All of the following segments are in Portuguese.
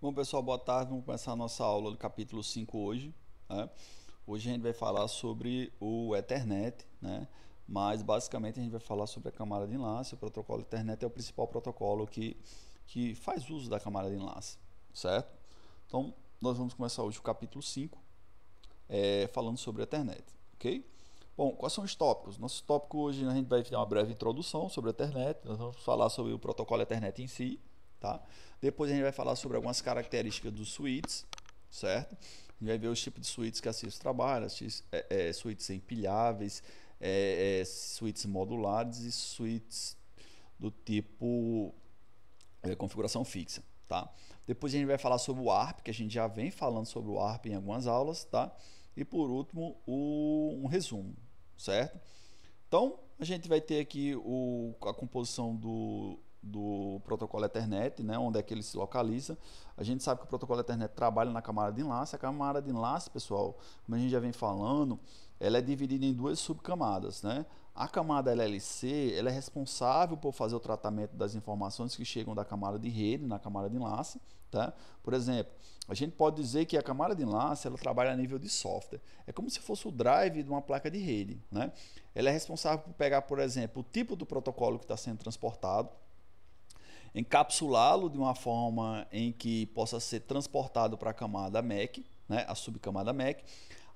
Bom, pessoal, boa tarde. Vamos começar a nossa aula do capítulo 5 hoje. Né? Hoje a gente vai falar sobre o Ethernet, né? mas basicamente a gente vai falar sobre a camada de enlace. O protocolo Ethernet é o principal protocolo que, que faz uso da camada de enlace, certo? Então, nós vamos começar hoje o capítulo 5, é, falando sobre a Ethernet, ok? Bom, quais são os tópicos? Nosso tópico hoje a gente vai ter uma breve introdução sobre a Ethernet, nós vamos falar sobre o protocolo Ethernet em si, Tá? Depois a gente vai falar sobre algumas características dos suítes, certo? A gente vai ver os tipos de suítes que a CIS trabalha, é, é, suítes empilháveis, é, é, suítes modulares e suítes do tipo é, configuração fixa, tá? Depois a gente vai falar sobre o ARP, que a gente já vem falando sobre o ARP em algumas aulas, tá? E por último, o, um resumo, certo? Então, a gente vai ter aqui o, a composição do do protocolo Ethernet, né, onde é que ele se localiza. A gente sabe que o protocolo Ethernet trabalha na camada de enlace. A camada de enlace, pessoal, como a gente já vem falando, ela é dividida em duas subcamadas, né? A camada LLC, ela é responsável por fazer o tratamento das informações que chegam da camada de rede na camada de enlace, tá? Por exemplo, a gente pode dizer que a camada de enlace, ela trabalha a nível de software. É como se fosse o drive de uma placa de rede, né? Ela é responsável por pegar, por exemplo, o tipo do protocolo que está sendo transportado, encapsulá-lo de uma forma em que possa ser transportado para a camada MAC, né, a subcamada MAC.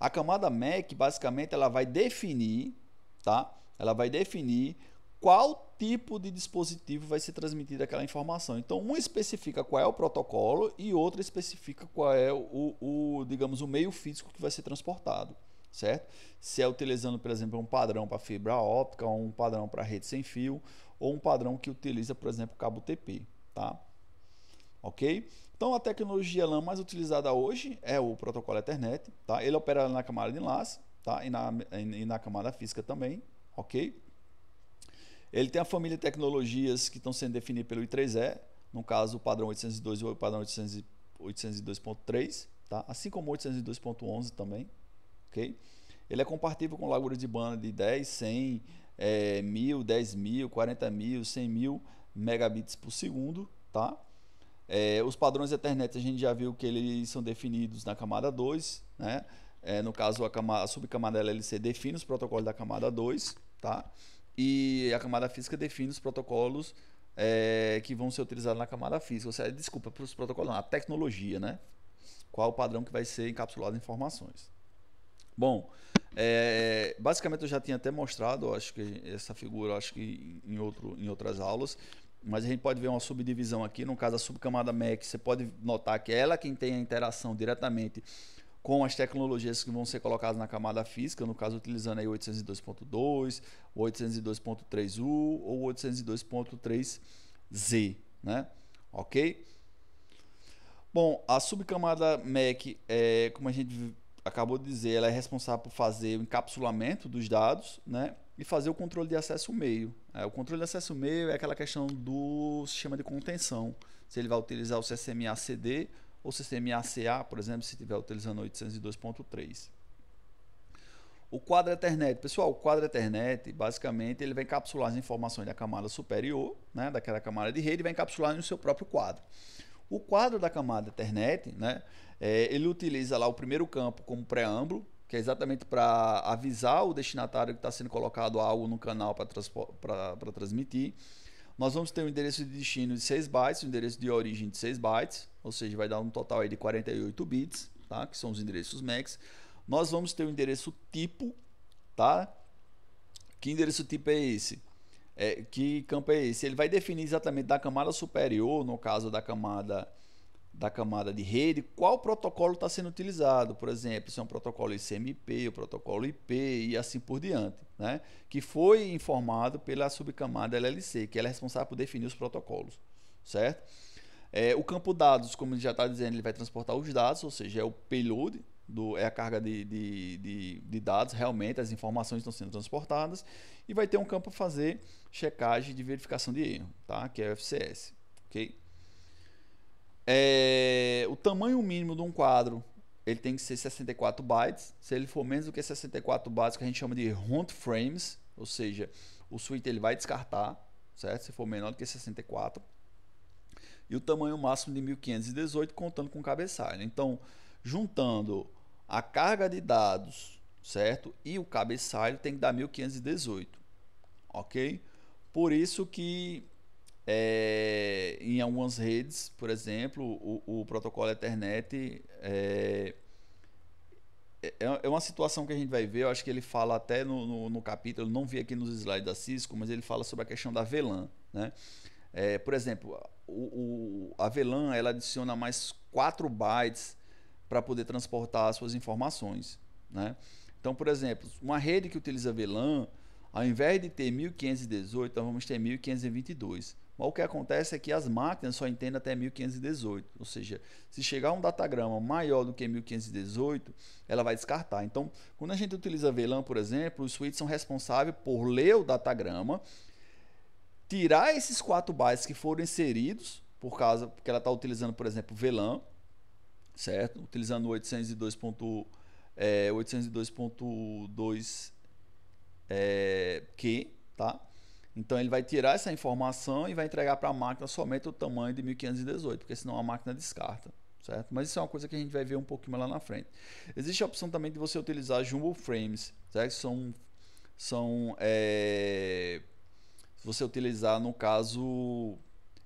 A camada MAC basicamente, ela vai definir, tá? Ela vai definir qual tipo de dispositivo vai ser transmitida aquela informação. Então, uma especifica qual é o protocolo e outra especifica qual é o, o digamos, o meio físico que vai ser transportado certo? Se é utilizando, por exemplo, um padrão para fibra óptica, ou um padrão para rede sem fio, ou um padrão que utiliza, por exemplo, cabo TP, tá? Ok? Então a tecnologia LAN mais utilizada hoje é o protocolo Ethernet, tá? Ele opera na camada de enlace, tá? E na, e na camada física também, ok? Ele tem a família de tecnologias que estão sendo definidas pelo I3E, no caso o padrão 802 e o padrão 802.3, tá? Assim como o 802.11 também, ok? Ele é compatível com largura de banda de 10, 100, é, 1000, 10 mil, 40 mil, 100 mil megabits por segundo, tá? É, os padrões Ethernet a gente já viu que eles são definidos na camada 2, né? É, no caso, a, camada, a subcamada LLC define os protocolos da camada 2, tá? E a camada física define os protocolos é, que vão ser utilizados na camada física. Ou seja, desculpa, para os protocolos, não, a tecnologia, né? Qual o padrão que vai ser encapsulado em informações. Bom, é, é, basicamente eu já tinha até mostrado, acho que essa figura, acho que em, outro, em outras aulas, mas a gente pode ver uma subdivisão aqui, no caso a subcamada MEC, você pode notar que ela é quem tem a interação diretamente com as tecnologias que vão ser colocadas na camada física, no caso utilizando aí 802.2, 802.3U ou 802.3Z, né? OK? Bom, a subcamada MEC, é, como a gente acabou de dizer, ela é responsável por fazer o encapsulamento dos dados, né? E fazer o controle de acesso meio. É, o controle de acesso meio é aquela questão do sistema de contenção. Se ele vai utilizar o CSMA-CD ou CSMA-CA, por exemplo, se estiver utilizando 802.3. O quadro Ethernet, pessoal, o quadro Ethernet, basicamente, ele vai encapsular as informações da camada superior, né, daquela camada de rede, e vai encapsular no seu próprio quadro. O quadro da camada Ethernet, né, é, ele utiliza lá o primeiro campo como preâmbulo, que é exatamente para avisar o destinatário que está sendo colocado algo no canal para transmitir. Nós vamos ter um endereço de destino de 6 bytes, um endereço de origem de 6 bytes, ou seja, vai dar um total aí de 48 bits, tá? que são os endereços MAX. Nós vamos ter um endereço tipo, tá? Que endereço tipo é esse? É, que campo é esse? Ele vai definir exatamente da camada superior, no caso da camada da camada de rede, qual protocolo está sendo utilizado, por exemplo, se é um protocolo ICMP, o protocolo IP e assim por diante, né? que foi informado pela subcamada LLC, que ela é responsável por definir os protocolos, certo? É, o campo dados, como ele já está dizendo, ele vai transportar os dados, ou seja, é o payload, do, é a carga de, de, de, de dados, realmente as informações estão sendo transportadas, e vai ter um campo para fazer checagem de verificação de erro, tá? que é o FCS, ok? É, o tamanho mínimo de um quadro ele tem que ser 64 bytes. Se ele for menos do que 64 bytes, que a gente chama de runt frames, ou seja, o suíte ele vai descartar, certo? Se for menor do que 64. E o tamanho máximo de 1518 contando com cabeçalho. Então, juntando a carga de dados, certo? E o cabeçalho tem que dar 1518. OK? Por isso que é, em algumas redes, por exemplo, o, o protocolo Ethernet é é, é, é, uma situação que a gente vai ver. Eu acho que ele fala até no, no, no capítulo, não vi aqui nos slides da Cisco, mas ele fala sobre a questão da VLAN. Né? É, por exemplo, o, o, a VLAN ela adiciona mais 4 bytes para poder transportar as suas informações. Né? Então, por exemplo, uma rede que utiliza VLAN, ao invés de ter 1518, nós vamos ter 1522. Mas o que acontece é que as máquinas só entendem até 1518. Ou seja, se chegar um datagrama maior do que 1518, ela vai descartar. Então, quando a gente utiliza VLAN, por exemplo, os suítes são responsáveis por ler o datagrama, tirar esses quatro bytes que foram inseridos, por causa, porque ela está utilizando, por exemplo, VLAN, certo? Utilizando 802.1 é, 802.2 é, Q, tá? Então ele vai tirar essa informação e vai entregar para a máquina somente o tamanho de 1518, porque senão a máquina descarta, certo? Mas isso é uma coisa que a gente vai ver um pouquinho mais lá na frente. Existe a opção também de você utilizar jumbo frames, certo? São são é, você utilizar no caso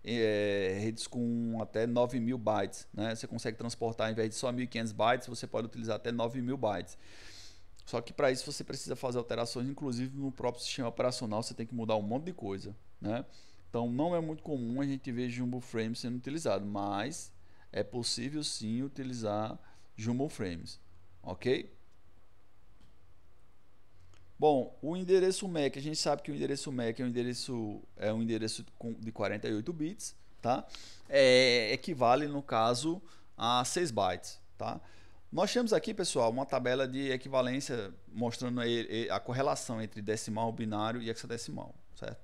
é, redes com até 9.000 bytes, né? Você consegue transportar em vez de só 1500 bytes, você pode utilizar até 9.000 bytes. Só que para isso você precisa fazer alterações, inclusive no próprio sistema operacional você tem que mudar um monte de coisa, né? Então não é muito comum a gente ver Jumbo Frames sendo utilizado, mas é possível sim utilizar Jumbo Frames, ok? Bom, o endereço MAC, a gente sabe que o endereço MAC é um endereço, é um endereço de 48 bits, tá? É, equivale, no caso, a 6 bytes, tá? Nós temos aqui, pessoal, uma tabela de equivalência mostrando a correlação entre decimal, binário e hexadecimal, certo?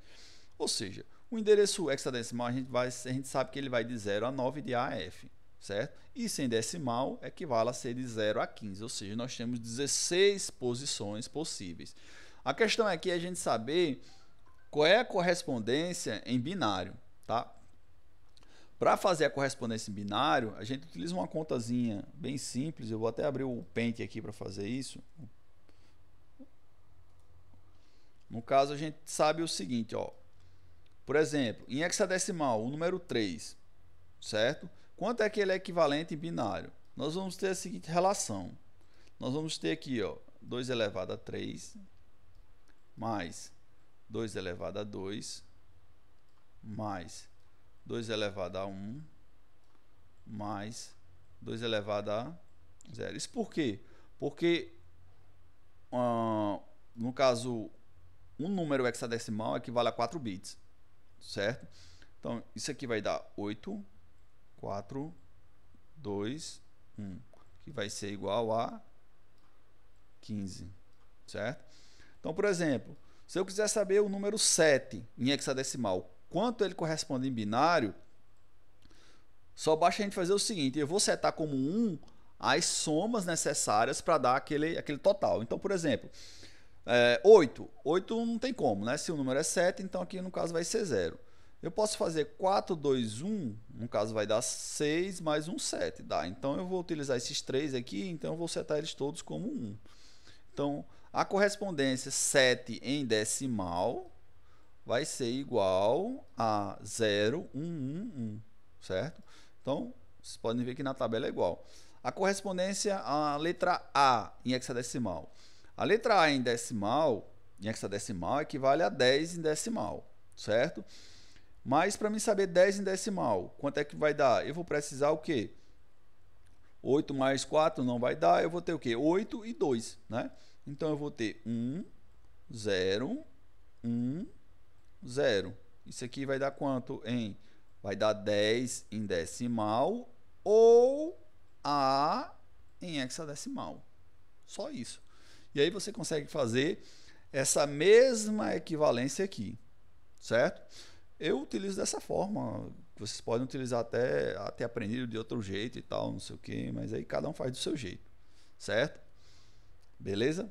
Ou seja, o endereço hexadecimal a gente, vai, a gente sabe que ele vai de 0 a 9 de A a F, certo? E sem decimal equivale a ser de 0 a 15, ou seja, nós temos 16 posições possíveis. A questão é aqui é a gente saber qual é a correspondência em binário, tá? Para fazer a correspondência em binário, a gente utiliza uma contazinha bem simples. Eu vou até abrir o Paint aqui para fazer isso. No caso, a gente sabe o seguinte, ó. Por exemplo, em hexadecimal, o número 3, certo? Quanto é que ele é equivalente em binário? Nós vamos ter a seguinte relação. Nós vamos ter aqui, ó, 2 elevado a 3 mais 2 elevado a 2 mais 2 elevado a 1 mais 2 elevado a 0. Isso por quê? Porque, uh, no caso, um número hexadecimal equivale a 4 bits, certo? Então, isso aqui vai dar 8, 4, 2, 1, que vai ser igual a 15, certo? Então, por exemplo, se eu quiser saber o número 7 em hexadecimal, quanto ele corresponde em binário, só basta a gente fazer o seguinte: eu vou setar como 1 as somas necessárias para dar aquele, aquele total. Então, por exemplo, é, 8. 8 não tem como, né? Se o número é 7, então aqui no caso vai ser 0. Eu posso fazer 4, 2, 1, no caso vai dar 6 mais 1, 7. Dá. Então eu vou utilizar esses três aqui, então eu vou setar eles todos como 1. Então a correspondência 7 em decimal vai ser igual a 0, 1, 1, 1, certo? Então, vocês podem ver que na tabela é igual. A correspondência à letra A em hexadecimal. A letra A em decimal, em hexadecimal, equivale a 10 em decimal, certo? Mas para mim saber 10 em decimal, quanto é que vai dar? Eu vou precisar o quê? 8 mais 4 não vai dar, eu vou ter o quê? 8 e 2, né? Então eu vou ter 1, 0, 1, zero. Isso aqui vai dar quanto em? Vai dar 10 em decimal ou A em hexadecimal. Só isso. E aí você consegue fazer essa mesma equivalência aqui, certo? Eu utilizo dessa forma. Vocês podem utilizar até, até aprendido de outro jeito e tal, não sei o que, mas aí cada um faz do seu jeito, certo? Beleza?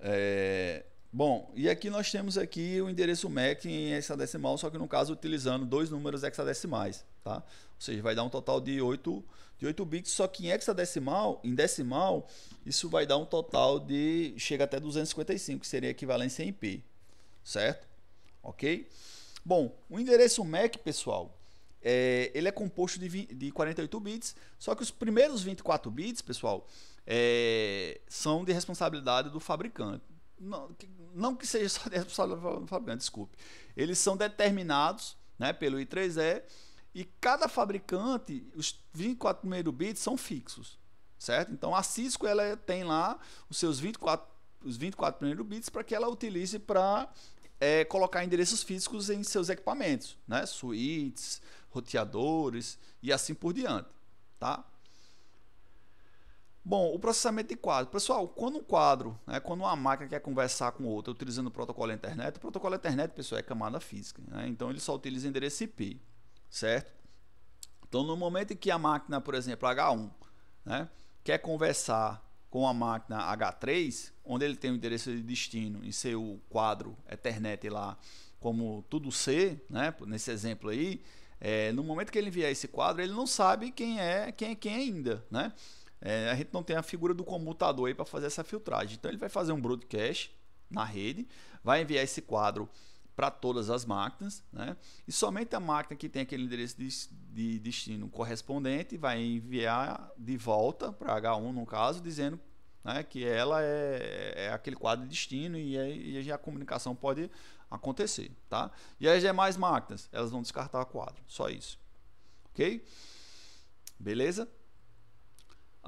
É, Bom, e aqui nós temos aqui o endereço MAC em hexadecimal, só que no caso utilizando dois números hexadecimais, tá? Ou seja, vai dar um total de 8, de 8 bits, só que em hexadecimal, em decimal, isso vai dar um total de chega até 255, que seria a equivalência em p, certo? OK? Bom, o endereço MAC, pessoal, é, ele é composto de, 20, de 48 bits, só que os primeiros 24 bits, pessoal, é, são de responsabilidade do fabricante não, não que seja só 10 fabricantes, desculpe. Eles são determinados né, pelo I3E e cada fabricante, os 24 primeiros bits são fixos, certo? Então a Cisco ela tem lá os seus 24, os 24 primeiros bits para que ela utilize para é, colocar endereços físicos em seus equipamentos, né? Suítes, roteadores e assim por diante, tá? Bom, o processamento de quadro. Pessoal, quando um quadro, né, quando uma máquina quer conversar com outra utilizando o protocolo internet, o protocolo internet, pessoal, é camada física. Né? Então ele só utiliza endereço IP, certo? Então no momento em que a máquina, por exemplo, H1, né, quer conversar com a máquina H3, onde ele tem o endereço de destino em seu quadro Ethernet lá, como tudo C, né, nesse exemplo aí, é, no momento que ele enviar esse quadro, ele não sabe quem é quem é quem ainda, né? é, a gente não tem a figura do comutador aí para fazer essa filtragem. Então ele vai fazer um broadcast na rede, vai enviar esse quadro para todas as máquinas, né? E somente a máquina que tem aquele endereço de, destino correspondente vai enviar de volta para H1 no caso, dizendo né, que ela é, é, aquele quadro de destino e, aí, e a comunicação pode acontecer, tá? E as demais é máquinas, elas vão descartar o quadro, só isso, ok? Beleza?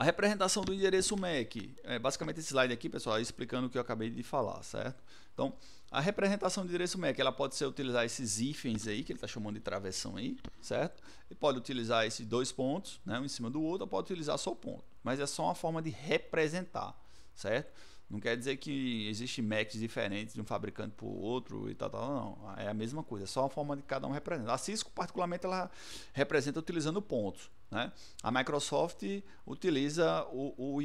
A representação do endereço MAC, é basicamente esse slide aqui, pessoal, é explicando o que eu acabei de falar, certo? Então, a representação do endereço MAC, ela pode ser utilizar esses hífens aí, que ele está chamando de travessão aí, certo? E pode utilizar esses dois pontos, né, um em cima do outro, ou pode utilizar só o ponto. Mas é só uma forma de representar, certo? Não quer dizer que existe Macs diferentes de um fabricante para o outro e tal, tal, não. É a mesma coisa, é só a forma de cada um representar A Cisco, particularmente, ela representa utilizando pontos. Né? A Microsoft utiliza o, o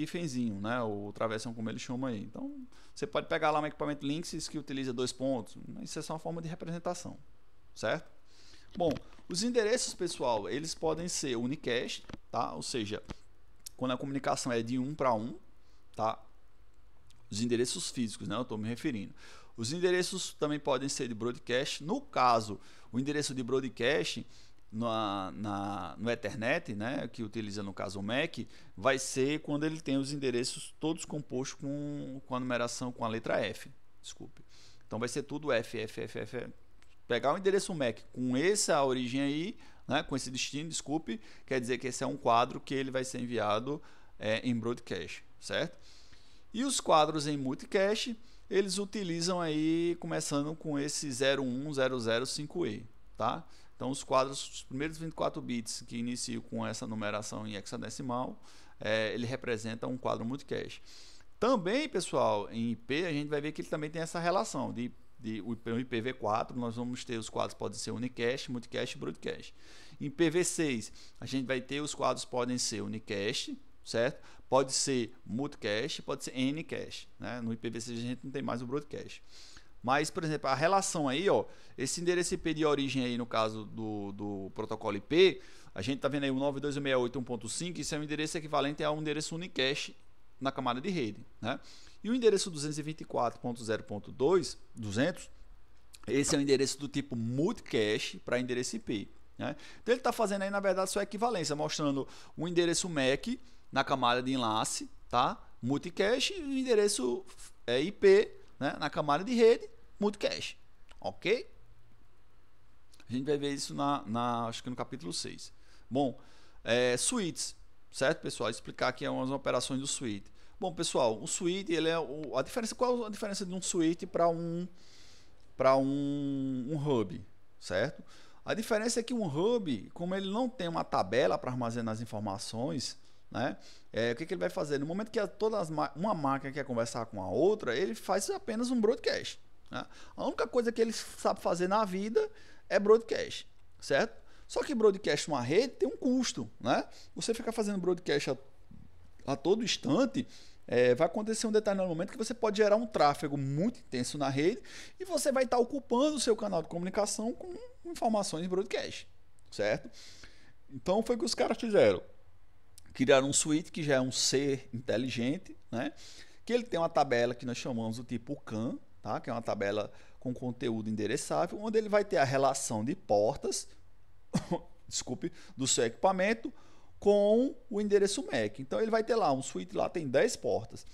né? o travessão como ele chama aí. Então, você pode pegar lá um equipamento Linksys que utiliza dois pontos. Isso é só uma forma de representação, certo? Bom, os endereços, pessoal, eles podem ser unicast, tá? ou seja, quando a comunicação é de um para um, tá? Os endereços físicos, né? Eu estou me referindo. Os endereços também podem ser de broadcast. No caso, o endereço de broadcast na, na, no Ethernet, né, que utiliza no caso o MAC, vai ser quando ele tem os endereços todos compostos com, com a numeração com a letra F. Desculpe. Então vai ser tudo F, F, F, F. Pegar o endereço MAC com essa origem aí, né, com esse destino, desculpe, quer dizer que esse é um quadro que ele vai ser enviado é, em broadcast, certo? E os quadros em multicast, eles utilizam aí, começando com esse 01005E, tá? Então, os quadros, os primeiros 24 bits que iniciam com essa numeração em hexadecimal, é, ele representa um quadro multicast. Também, pessoal, em IP, a gente vai ver que ele também tem essa relação de, de IPv4, nós vamos ter os quadros podem ser unicast, multicast e broadcast. Em IPv6, a gente vai ter os quadros podem ser unicast, certo? Pode ser multicast, pode ser Ncast, né? No IPv6 a gente não tem mais o broadcast. Mas, por exemplo, a relação aí, ó, esse endereço IP de origem aí, no caso do, do protocolo IP, a gente tá vendo aí o 92681.5, isso é um endereço equivalente a um endereço Unicast na camada de rede, né? E o endereço 224.0.2, 200, esse é o endereço do tipo multicast para endereço IP, né? Então ele está fazendo aí, na verdade, sua equivalência, mostrando um endereço MAC na camada de enlace, tá? Multicache e o endereço é, IP né? na camada de rede, multicache. Ok? A gente vai ver isso na, na acho que no capítulo 6. Bom, é, suítes, certo, pessoal? Explicar aqui algumas operações do suíte. Bom, pessoal, o suíte, ele é o, a diferença qual a diferença de um suíte para um para um, um hub, certo? A diferença é que um hub, como ele não tem uma tabela para armazenar as informações, né? É, o que, que, ele vai fazer? No momento que toda uma marca quer conversar com a outra, ele faz apenas um broadcast. Né? A única coisa que ele sabe fazer na vida é broadcast, certo? Só que broadcast uma rede tem um custo, né? Você ficar fazendo broadcast a, a todo instante, é, vai acontecer um determinado momento que você pode gerar um tráfego muito intenso na rede e você vai estar ocupando o seu canal de comunicação com informações de broadcast, certo? Então foi o que os caras fizeram criaram um suíte que já é um ser inteligente, né? Que ele tem uma tabela que nós chamamos do tipo CAN, tá? Que é uma tabela com conteúdo endereçável, onde ele vai ter a relação de portas, desculpe, do seu equipamento com o endereço MAC. Então ele vai ter lá um suíte lá tem 10 portas.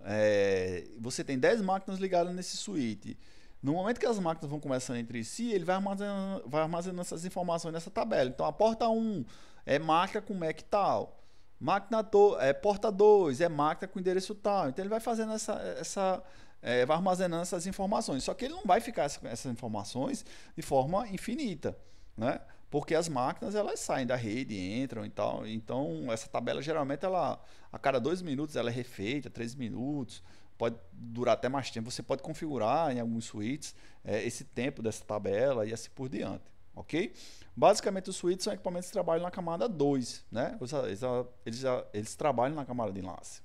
É, você tem 10 máquinas ligadas nesse suíte. No momento que as máquinas vão começando entre si, ele vai armazenando, vai armazenando essas informações nessa tabela. Então a porta 1 é marca com MAC tal máquina do, é, porta 2, é máquina com endereço tal. Então ele vai fazendo essa. essa é, vai armazenando essas informações. Só que ele não vai ficar essa, essas informações de forma infinita, né? Porque as máquinas elas saem da rede, entram e tal. Então essa tabela geralmente ela a cada dois minutos ela é refeita, três minutos pode durar até mais tempo. Você pode configurar em alguns suítes é, esse tempo dessa tabela e assim por diante ok? Basicamente, os switches são equipamentos que trabalham na camada 2, né? Eles, eles, eles trabalham na camada de enlace,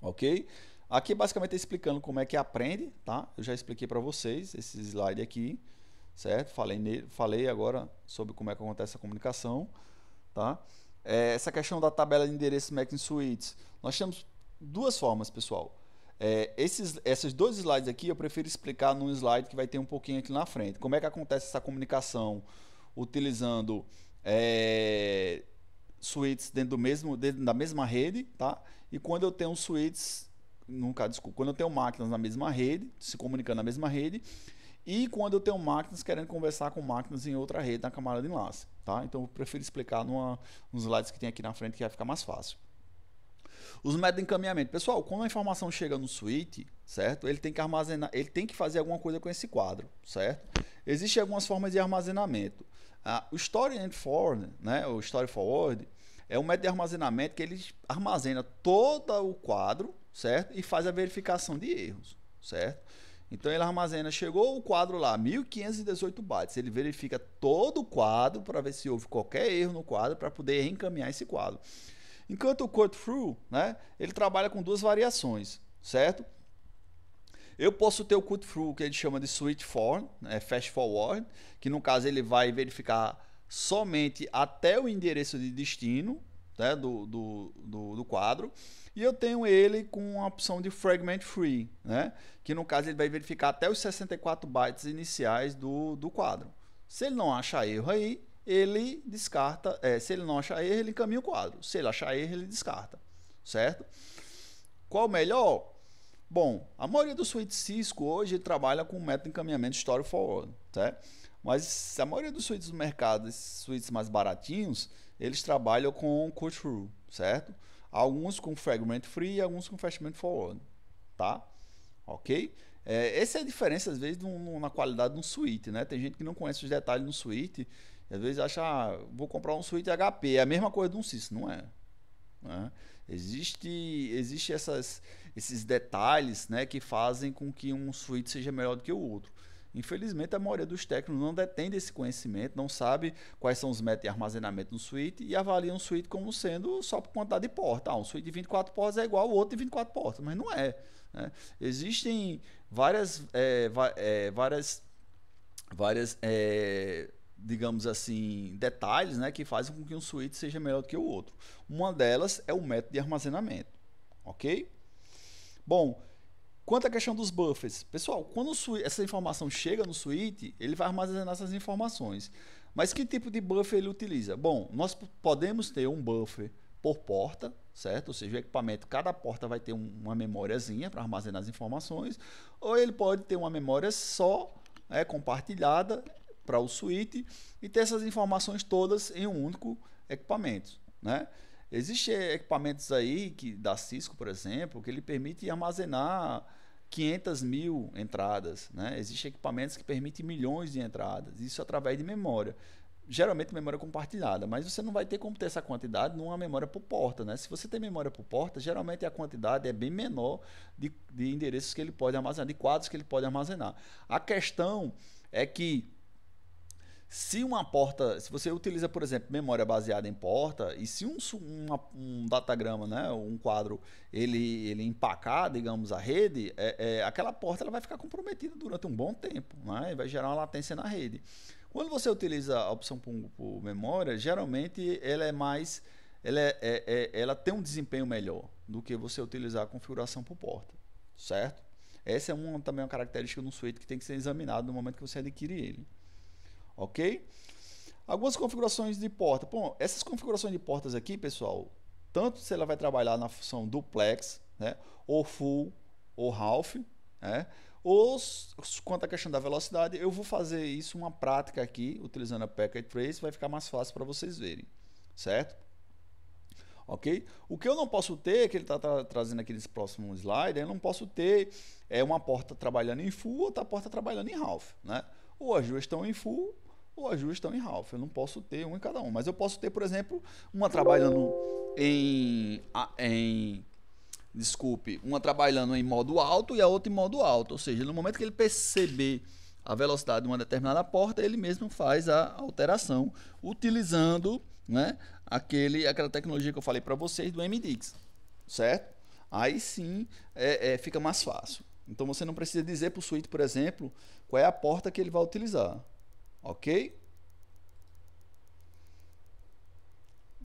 ok? Aqui, basicamente, explicando como é que aprende, tá? Eu já expliquei para vocês esse slide aqui, certo? Falei, nele, falei agora sobre como é que acontece a comunicação, tá? É, essa questão da tabela de endereços MAC em switches, nós temos duas formas, pessoal. É, esses, esses dois slides aqui eu prefiro explicar num slide que vai ter um pouquinho aqui na frente. Como é que acontece essa comunicação utilizando é, suítes dentro do mesmo dentro da mesma rede, tá? E quando eu tenho suítes, nunca desculpa, quando eu tenho máquinas na mesma rede, se comunicando na mesma rede, e quando eu tenho máquinas querendo conversar com máquinas em outra rede na camada de enlace, tá? Então eu prefiro explicar numa, nos slides que tem aqui na frente que vai ficar mais fácil. Os métodos de encaminhamento. Pessoal, quando a informação chega no switch, certo? Ele tem que armazenar, ele tem que fazer alguma coisa com esse quadro, certo? Existem algumas formas de armazenamento. Ah, o Story and Forward, né? O Story Forward é um método de armazenamento que ele armazena todo o quadro, certo? E faz a verificação de erros, certo? Então ele armazena, chegou o quadro lá, 1518 bytes. Ele verifica todo o quadro para ver se houve qualquer erro no quadro para poder reencaminhar esse quadro. Enquanto o cut through, né, ele trabalha com duas variações, certo? Eu posso ter o cut through que ele chama de switch forward, né, fast forward, que no caso ele vai verificar somente até o endereço de destino né, do, do, do, do quadro. E eu tenho ele com a opção de fragment free, né, que no caso ele vai verificar até os 64 bytes iniciais do, do quadro. Se ele não achar erro aí, ele descarta. É, se ele não achar erro, ele encaminha o quadro. Se ele achar erro, ele descarta. Certo? Qual o melhor? Bom, a maioria dos suítes Cisco hoje trabalha com o método de encaminhamento Story Forward, certo? Mas a maioria dos suítes do mercado, suítes mais baratinhos, eles trabalham com Coach through certo? Alguns com fragment free e alguns com Fastment forward, tá? Ok? É, essa é a diferença, às vezes, na qualidade de um suíte, né? Tem gente que não conhece os detalhes de um suíte às vezes acha, ah, vou comprar um suíte HP, é a mesma coisa de um CIS, não é? Né? Existe, existe essas, esses detalhes né, que fazem com que um suíte seja melhor do que o outro. Infelizmente, a maioria dos técnicos não detém desse conhecimento, não sabe quais são os métodos de armazenamento no suíte e avalia um suíte como sendo só por quantidade de porta. Ah, um suíte de 24 portas é igual ao outro de 24 portas, mas não é. Né? Existem várias, é, é, várias, várias é, digamos assim, detalhes né, que fazem com que um switch seja melhor do que o outro. Uma delas é o método de armazenamento, ok? Bom, quanto à questão dos buffers, pessoal, quando essa informação chega no switch, ele vai armazenar essas informações. Mas que tipo de buffer ele utiliza? Bom, nós podemos ter um buffer por porta, certo? Ou seja, o equipamento, cada porta vai ter um, uma memóriazinha para armazenar as informações, ou ele pode ter uma memória só é, compartilhada para o suíte e ter essas informações todas em um único equipamento, né? Existem equipamentos aí que da Cisco, por exemplo, que ele permite armazenar 500 mil entradas, né? Existem equipamentos que permitem milhões de entradas, isso através de memória. Geralmente memória compartilhada, mas você não vai ter como ter essa quantidade numa memória por porta, né? Se você tem memória por porta, geralmente a quantidade é bem menor de, de endereços que ele pode armazenar, de quadros que ele pode armazenar. A questão é que se uma porta, se você utiliza, por exemplo, memória baseada em porta, e se um, uma, um datagrama, né, um quadro, ele, ele empacar, digamos, a rede, é, é, aquela porta ela vai ficar comprometida durante um bom tempo, né, e vai gerar uma latência na rede. Quando você utiliza a opção por, por memória, geralmente ela é mais, ela, é, é, é ela tem um desempenho melhor do que você utilizar a configuração por porta, certo? Essa é uma, também uma característica de um suíte que tem que ser examinado no momento que você adquire ele ok? Algumas configurações de porta. Bom, essas configurações de portas aqui, pessoal, tanto se ela vai trabalhar na função duplex, né, ou full, ou half, né, ou quanto à questão da velocidade, eu vou fazer isso uma prática aqui, utilizando a Packet Trace, vai ficar mais fácil para vocês verem, certo? ok? O que eu não posso ter, que ele está tra trazendo aqui nesse próximo slide, eu não posso ter é uma porta trabalhando em full, outra porta trabalhando em half, né? Ou as duas estão em full ou ajustam em Ralph Eu não posso ter um em cada um. Mas eu posso ter, por exemplo, uma trabalhando em. em desculpe, uma trabalhando em modo alto e a outra em modo alto. Ou seja, no momento que ele perceber a velocidade de uma determinada porta, ele mesmo faz a alteração utilizando né, aquele, aquela tecnologia que eu falei para vocês do MDX certo? Aí sim é, é, fica mais fácil. Então você não precisa dizer para o suíte, por exemplo, qual é a porta que ele vai utilizar. Ok?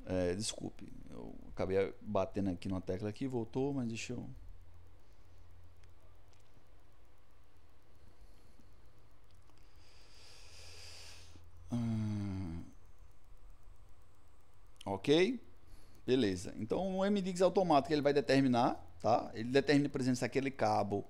É, desculpe, eu acabei batendo aqui na tecla aqui, voltou, mas deixa eu. Hum. Ok? Beleza. Então o MDIX automático ele vai determinar, tá? Ele determina, por exemplo, se aquele cabo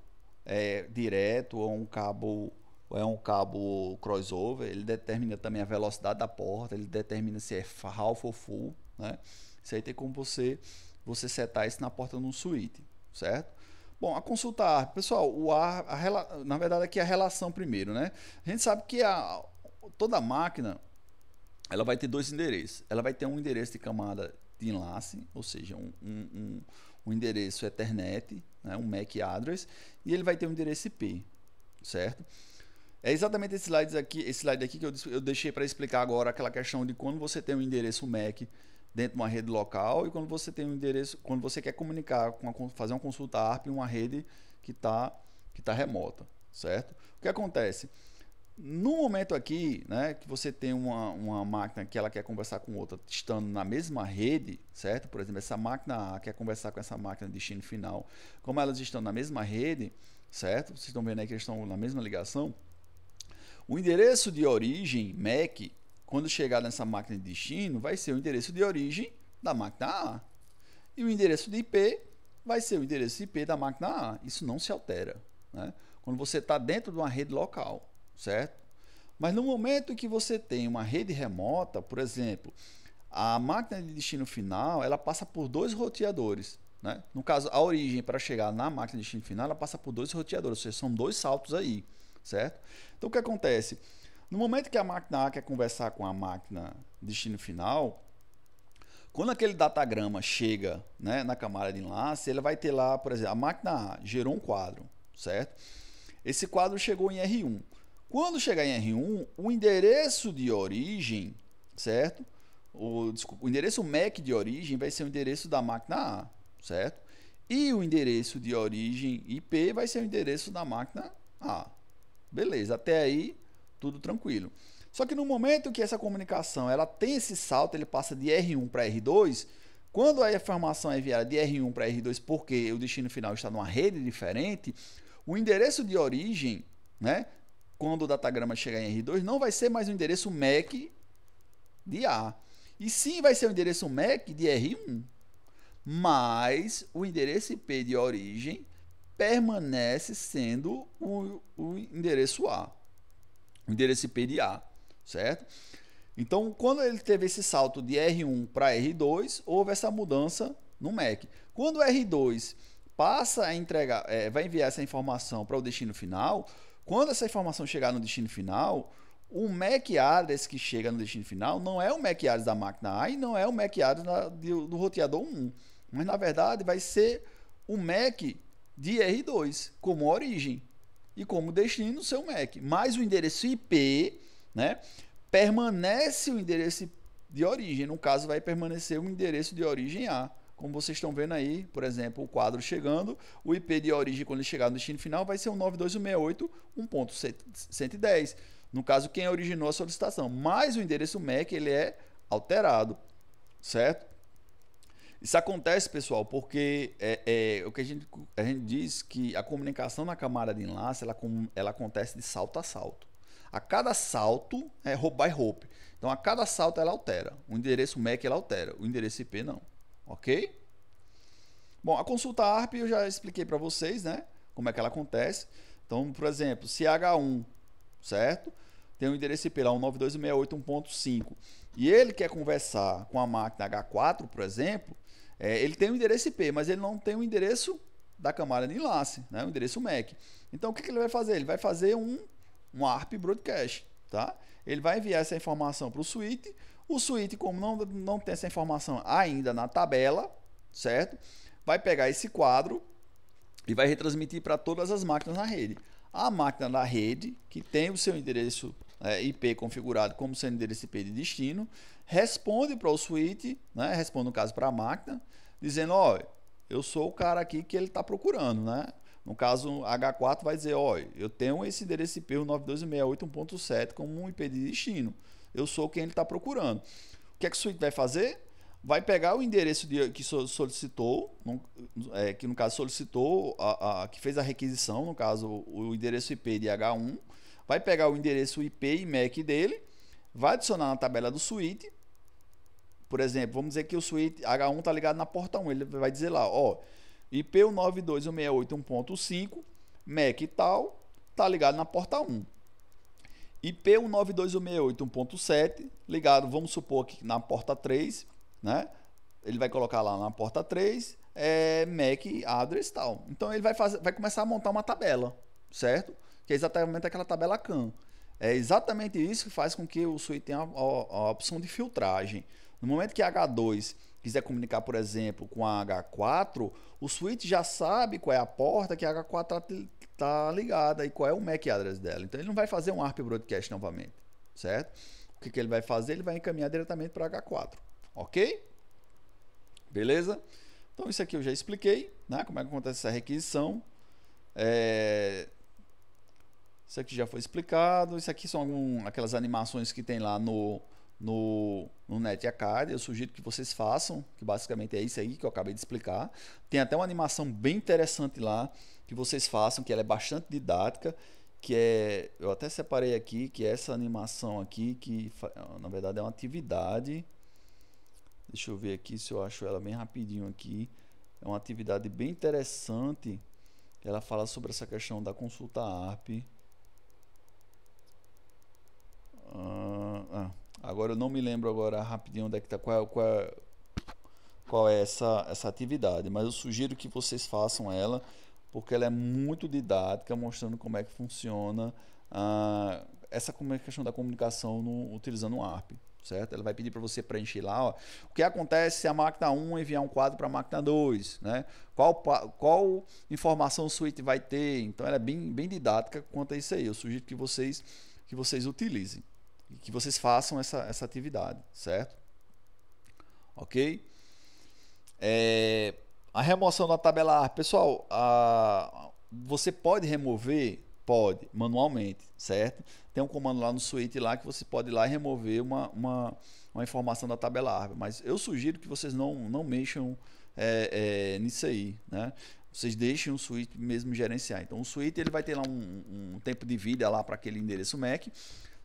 é direto ou um cabo é um cabo crossover, ele determina também a velocidade da porta, ele determina se é half ou full, né? Isso aí tem como você você setar isso na porta num suíte, certo? Bom, a consulta ARP, pessoal, o ARP, a, na verdade aqui é a relação primeiro, né? A gente sabe que a, toda máquina ela vai ter dois endereços. Ela vai ter um endereço de camada de enlace, ou seja, um, um, um endereço Ethernet, né? um MAC address, e ele vai ter um endereço IP, certo? É exatamente esse slide aqui, esse slide aqui que eu, deixei para explicar agora aquela questão de quando você tem um endereço MAC dentro de uma rede local e quando você tem um endereço, quando você quer comunicar, fazer uma consulta ARP em uma rede que está que tá remota, certo? O que acontece? No momento aqui, né, que você tem uma, uma máquina que ela quer conversar com outra, estando na mesma rede, certo? Por exemplo, essa máquina A quer conversar com essa máquina de destino final. Como elas estão na mesma rede, certo? Vocês estão vendo aí que eles estão na mesma ligação. O endereço de origem MAC, quando chegar nessa máquina de destino, vai ser o endereço de origem da máquina A. E o endereço de IP vai ser o endereço IP da máquina A. Isso não se altera. Né? Quando você está dentro de uma rede local, certo? Mas no momento que você tem uma rede remota, por exemplo, a máquina de destino final ela passa por dois roteadores. Né? No caso, a origem para chegar na máquina de destino final ela passa por dois roteadores, ou seja, são dois saltos aí certo? Então o que acontece? No momento que a máquina A quer conversar com a máquina destino final, quando aquele datagrama chega né, na camada de enlace, ele vai ter lá, por exemplo, a máquina A gerou um quadro, certo? Esse quadro chegou em R1. Quando chegar em R1, o endereço de origem, certo? O, desculpa, o endereço MAC de origem vai ser o endereço da máquina A, certo? E o endereço de origem IP vai ser o endereço da máquina A, Beleza, até aí tudo tranquilo. Só que no momento que essa comunicação ela tem esse salto, ele passa de R1 para R2, quando a informação é enviada de R1 para R2, porque o destino final está numa rede diferente, o endereço de origem, né, quando o datagrama chegar em R2, não vai ser mais o endereço MAC de A. E sim vai ser o endereço MAC de R1, mas o endereço IP de origem permanece sendo o, o endereço A, o endereço IP de A, certo? Então, quando ele teve esse salto de R1 para R2, houve essa mudança no MAC. Quando o R2 passa a entregar, é, vai enviar essa informação para o destino final, quando essa informação chegar no destino final, o MAC address que chega no destino final não é o MAC address da máquina A e não é o MAC address da, do, do roteador 1, mas na verdade vai ser o MAC de R2 como origem e como destino seu MAC. Mas o endereço IP, né, permanece o endereço de origem. No caso, vai permanecer o endereço de origem A. Como vocês estão vendo aí, por exemplo, o quadro chegando, o IP de origem quando ele chegar no destino final vai ser o 92168.1.110. No caso, quem originou a solicitação. Mas o endereço MAC ele é alterado, certo? Isso acontece, pessoal, porque é, é, o que a gente, a gente diz que a comunicação na camada de enlace ela, ela acontece de salto a salto. A cada salto é rope by rope. Então a cada salto ela altera. O endereço MAC ela altera, o endereço IP não. Ok? Bom, a consulta ARP eu já expliquei para vocês, né? Como é que ela acontece. Então, por exemplo, se H1, certo? Tem o um endereço IP lá, 192.168.1.5. E ele quer conversar com a máquina H4, por exemplo, é, ele tem o um endereço IP, mas ele não tem o um endereço da camada de enlace, assim, né? o endereço MAC. Então o que, que ele vai fazer? Ele vai fazer um, um ARP broadcast. Tá? Ele vai enviar essa informação para o suíte. O suíte, como não, não tem essa informação ainda na tabela, certo? Vai pegar esse quadro e vai retransmitir para todas as máquinas na rede. A máquina da rede, que tem o seu endereço é, IP configurado como sendo endereço IP de destino, responde para o suíte, né? responde no caso para a máquina, dizendo, ó, eu sou o cara aqui que ele está procurando, né? No caso, H4 vai dizer, ó, eu tenho esse endereço IP 92681.7 como um IP de destino. Eu sou quem ele está procurando. O que é que o suíte vai fazer? Vai pegar o endereço de, que solicitou, é, que no caso solicitou, a, a, que fez a requisição, no caso o endereço IP de H1, vai pegar o endereço IP e MAC dele, vai adicionar na tabela do suíte por exemplo, vamos dizer que o switch H1 está ligado na porta 1. Ele vai dizer lá, ó, IP192168.1.5, MAC tal, está ligado na porta 1. IP192168.1.7, ligado, vamos supor que na porta 3, né? Ele vai colocar lá na porta 3, é, MAC address tal. Então ele vai, fazer, vai começar a montar uma tabela, certo? Que é exatamente aquela tabela CAN. É exatamente isso que faz com que o suíte tenha a, a, a opção de filtragem. No momento que a H2 quiser comunicar, por exemplo, com a H4, o switch já sabe qual é a porta que a H4 está tá ligada e qual é o MAC address dela. Então ele não vai fazer um ARP broadcast novamente, certo? O que, que ele vai fazer? Ele vai encaminhar diretamente para H4, ok? Beleza? Então isso aqui eu já expliquei, né? Como é que acontece essa requisição. É... Isso aqui já foi explicado. Isso aqui são algum, aquelas animações que tem lá no, no, no Net Eu sugiro que vocês façam, que basicamente é isso aí que eu acabei de explicar. Tem até uma animação bem interessante lá que vocês façam, que ela é bastante didática, que é, eu até separei aqui, que é essa animação aqui, que na verdade é uma atividade. Deixa eu ver aqui se eu acho ela bem rapidinho aqui. É uma atividade bem interessante. Ela fala sobre essa questão da consulta ARP. ah, ah. Agora eu não me lembro agora rapidinho onde é que tá, qual, é qual, é, qual é essa, essa atividade, mas eu sugiro que vocês façam ela, porque ela é muito didática, mostrando como é que funciona ah, essa é questão da comunicação no, utilizando o ARP. Certo? Ela vai pedir para você preencher lá ó, o que acontece se a máquina 1 enviar um quadro para a máquina 2, né? Qual, qual informação o suíte vai ter? Então ela é bem, bem didática quanto a isso aí. Eu sugiro que vocês que vocês utilizem que vocês façam essa, essa atividade, certo? Ok? É, a remoção da tabela, pessoal, a, você pode remover? Pode, manualmente, certo? Tem um comando lá no switch lá que você pode ir lá e remover uma, uma, uma informação da tabela. mas eu sugiro que vocês não, não mexam é, é, nisso aí, né? vocês deixem o switch mesmo gerenciar. Então, o switch ele vai ter lá um, um tempo de vida lá para aquele endereço MAC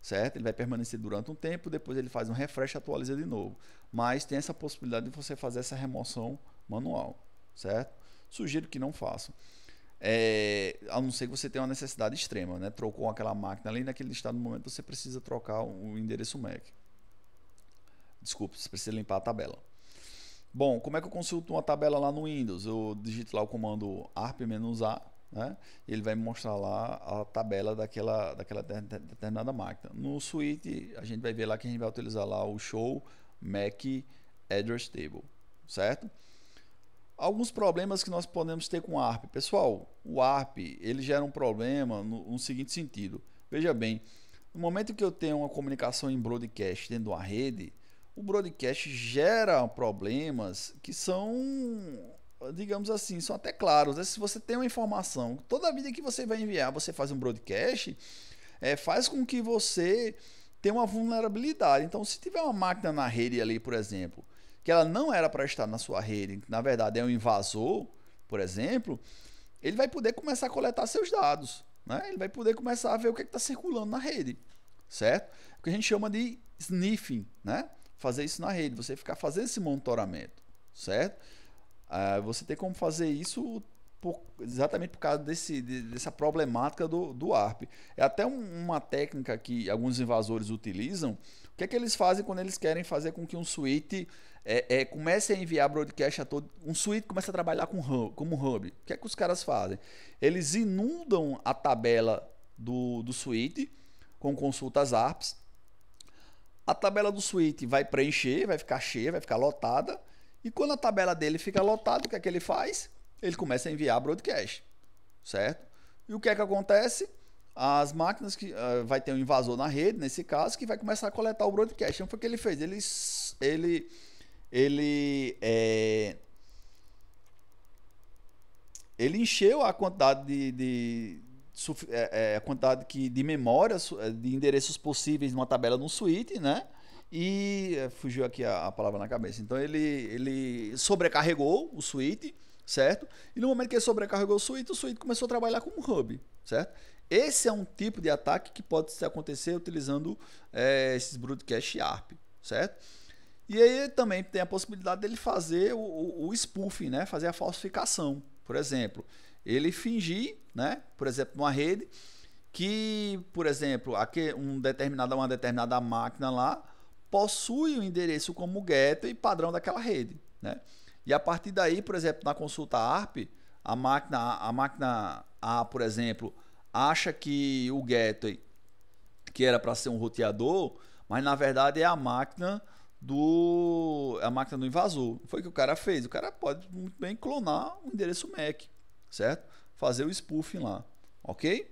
certo? Ele vai permanecer durante um tempo, depois ele faz um refresh, atualiza de novo. Mas tem essa possibilidade de você fazer essa remoção manual, certo? Sugiro que não façam. É, a não ser que você tenha uma necessidade extrema, né? Trocou aquela máquina ali, naquele estado no momento você precisa trocar o endereço MAC. Desculpe, você precisa limpar a tabela. Bom, como é que eu consulto uma tabela lá no Windows? Eu digito lá o comando ARP-A né? ele vai mostrar lá a tabela daquela, daquela determinada máquina. No suite, a gente vai ver lá que a gente vai utilizar lá o show MAC address table, certo? Alguns problemas que nós podemos ter com o ARP. Pessoal, o ARP ele gera um problema no, no seguinte sentido. Veja bem, no momento que eu tenho uma comunicação em broadcast dentro de uma rede, o broadcast gera problemas que são digamos assim, são até claros. Né? Se você tem uma informação, toda vida que você vai enviar, você faz um broadcast, é, faz com que você tenha uma vulnerabilidade. Então, se tiver uma máquina na rede ali, por exemplo, que ela não era para estar na sua rede, na verdade é um invasor, por exemplo, ele vai poder começar a coletar seus dados. Né? Ele vai poder começar a ver o que é está circulando na rede, certo? O que a gente chama de sniffing, né? Fazer isso na rede, você ficar fazendo esse monitoramento, certo? Uh, você tem como fazer isso por, exatamente por causa desse, de, dessa problemática do, do ARP. É até um, uma técnica que alguns invasores utilizam. O que é que eles fazem quando eles querem fazer com que um suíte é, é, comece a enviar broadcast a todo. Um suíte comece a trabalhar com hub, como hub. O que é que os caras fazem? Eles inundam a tabela do, do suíte com consultas ARPs. A tabela do suíte vai preencher, vai ficar cheia, vai ficar lotada e quando a tabela dele fica lotada, o que é que ele faz? Ele começa a enviar broadcast, certo? E o que é que acontece? As máquinas que uh, vai ter um invasor na rede, nesse caso, que vai começar a coletar o broadcast. Então foi o é que ele fez. Ele ele ele é, ele encheu a quantidade de, de é, é, a quantidade que, de memória é, de endereços possíveis numa tabela no switch, né? e eh, fugiu aqui a, a, palavra na cabeça. Então ele, ele sobrecarregou o suíte, certo? E no momento que ele sobrecarregou o suíte, o suíte começou a trabalhar como hub, certo? Esse é um tipo de ataque que pode acontecer utilizando é, esses broadcast ARP, certo? E aí também tem a possibilidade dele fazer o, o, o spoofing, né? Fazer a falsificação, por exemplo. Ele fingir, né? Por exemplo, numa rede que, por exemplo, aqui um determinada, uma determinada máquina lá possui o um endereço como gateway e padrão daquela rede. Né? E a partir daí, por exemplo, na consulta ARP, a máquina, a máquina A, por exemplo, acha que o gateway, que era para ser um roteador, mas na verdade é a máquina do é a máquina do invasor. Foi o que o cara fez. O cara pode muito bem clonar o endereço MAC, certo? Fazer o spoofing lá, ok?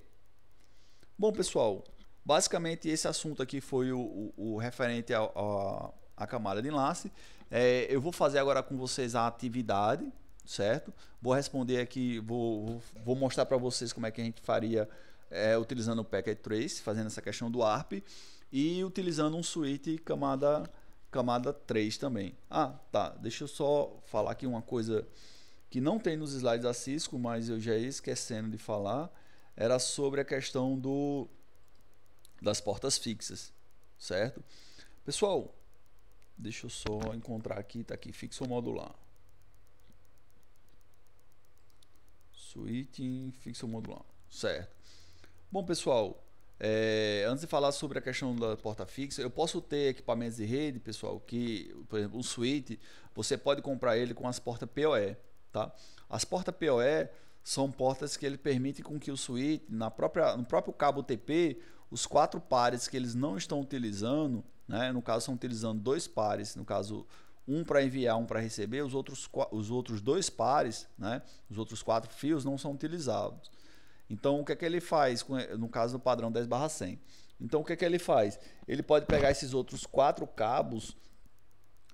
Bom, pessoal, Basicamente, esse assunto aqui foi o, o, o referente à camada de enlace. É, eu vou fazer agora com vocês a atividade, certo? Vou responder aqui, vou, vou mostrar para vocês como é que a gente faria é, utilizando o Packet Trace, fazendo essa questão do ARP e utilizando um suíte camada, camada 3 também. Ah, tá, deixa eu só falar aqui uma coisa que não tem nos slides da Cisco, mas eu já ia esquecendo de falar, era sobre a questão do das portas fixas, certo? Pessoal, deixa eu só encontrar aqui, tá aqui, fixo modular. Switching fixo modular, certo? Bom, pessoal, é, antes de falar sobre a questão da porta fixa, eu posso ter equipamentos de rede, pessoal, que, por exemplo, um switch, você pode comprar ele com as portas PoE, tá? As portas PoE são portas que ele permite com que o switch, na própria, no próprio cabo TP, os quatro pares que eles não estão utilizando, né, no caso, estão utilizando dois pares, no caso, um para enviar, um para receber, os outros, os outros dois pares, né, os outros quatro fios não são utilizados. Então, o que é que ele faz, no caso do padrão 10 barra 100? Então, o que é que ele faz? Ele pode pegar esses outros quatro cabos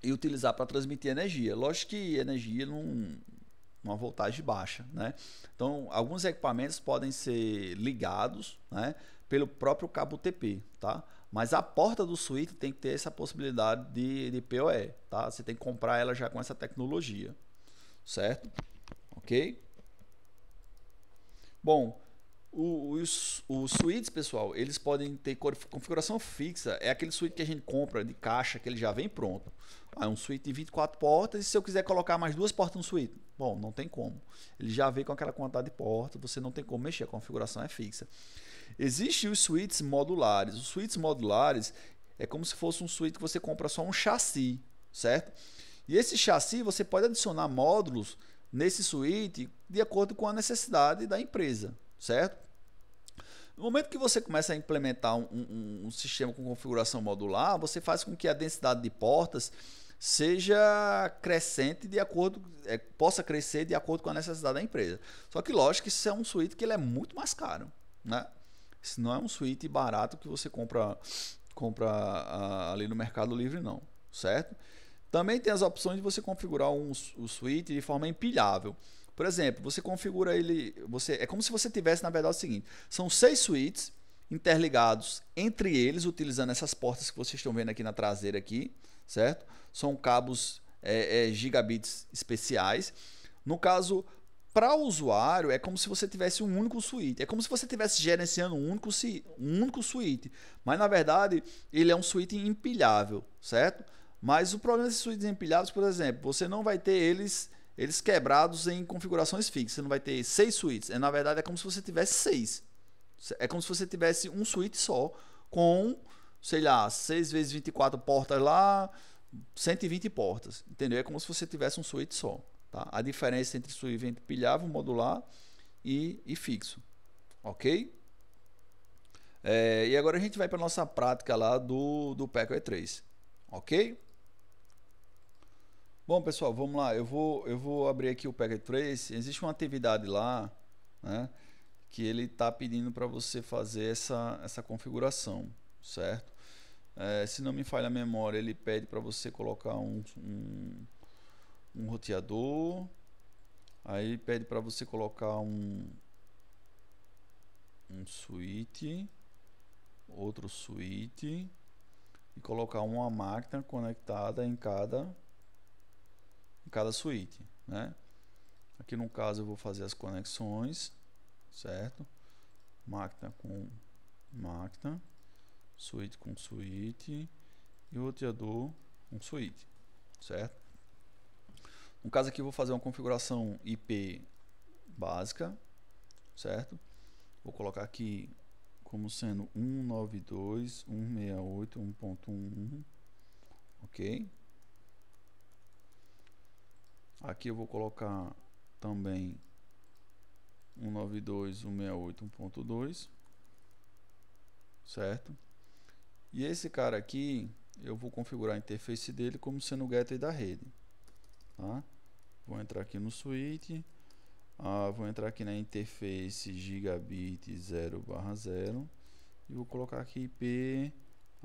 e utilizar para transmitir energia. Lógico que energia num, uma voltagem baixa, né? Então, alguns equipamentos podem ser ligados, né? pelo próprio cabo TP, tá? Mas a porta do switch tem que ter essa possibilidade de, de PoE, tá? Você tem que comprar ela já com essa tecnologia, certo? Ok? Bom, os, os switches, pessoal, eles podem ter configuração fixa. É aquele switch que a gente compra de caixa, que ele já vem pronto. Ah, é um switch de 24 portas. E se eu quiser colocar mais duas portas no switch? Bom, não tem como. Ele já vem com aquela quantidade de portas, você não tem como mexer, a configuração é fixa. Existem os suítes modulares. Os suítes modulares é como se fosse um suíte que você compra só um chassi, certo? E esse chassi você pode adicionar módulos nesse suíte de acordo com a necessidade da empresa, certo? No momento que você começa a implementar um, um, um, sistema com configuração modular, você faz com que a densidade de portas seja crescente de acordo, é, possa crescer de acordo com a necessidade da empresa. Só que lógico que isso é um suíte que ele é muito mais caro, né? Isso não é um suíte barato que você compra, compra ah, ali no Mercado Livre, não, certo? Também tem as opções de você configurar um, o suíte de forma empilhável. Por exemplo, você configura ele. Você, é como se você tivesse, na verdade, o seguinte: são seis suítes interligados entre eles, utilizando essas portas que vocês estão vendo aqui na traseira, aqui, certo? São cabos é, é, gigabits especiais. No caso, para o usuário, é como se você tivesse um único suíte. É como se você estivesse gerenciando um único, um único suíte. Mas, na verdade, ele é um suíte empilhável, certo? Mas o problema desses suítes empilhados, por exemplo, você não vai ter eles eles quebrados em configurações fixas. Você não vai ter seis suítes. É, na verdade, é como se você tivesse seis. É como se você tivesse um suíte só, com, sei lá, 6 vezes 24 portas lá, 120 portas. Entendeu? É como se você tivesse um suíte só. Tá? A diferença entre suívo entre pilhável, modular e, e fixo. Ok? É, e agora a gente vai para a nossa prática lá do, do PECO E3. Ok? Bom, pessoal, vamos lá. Eu vou, eu vou abrir aqui o e 3. Existe uma atividade lá né, que ele está pedindo para você fazer essa, essa configuração, certo? É, se não me falha a memória, ele pede para você colocar um, um, um roteador. Aí pede para você colocar um um switch, outro switch e colocar uma máquina conectada em cada em cada suíte, né? Aqui no caso eu vou fazer as conexões, certo? Máquina com máquina, suíte com suíte e roteador com suíte, certo? No caso aqui eu vou fazer uma configuração IP básica, certo? Vou colocar aqui como sendo 192.168.1.1, ok? Aqui eu vou colocar também 192.168.1.2, certo? E esse cara aqui, eu vou configurar a interface dele como sendo o gateway da rede, tá? Vou entrar aqui no switch. Ah, vou entrar aqui na interface gigabit 0 barra 0 e vou colocar aqui IP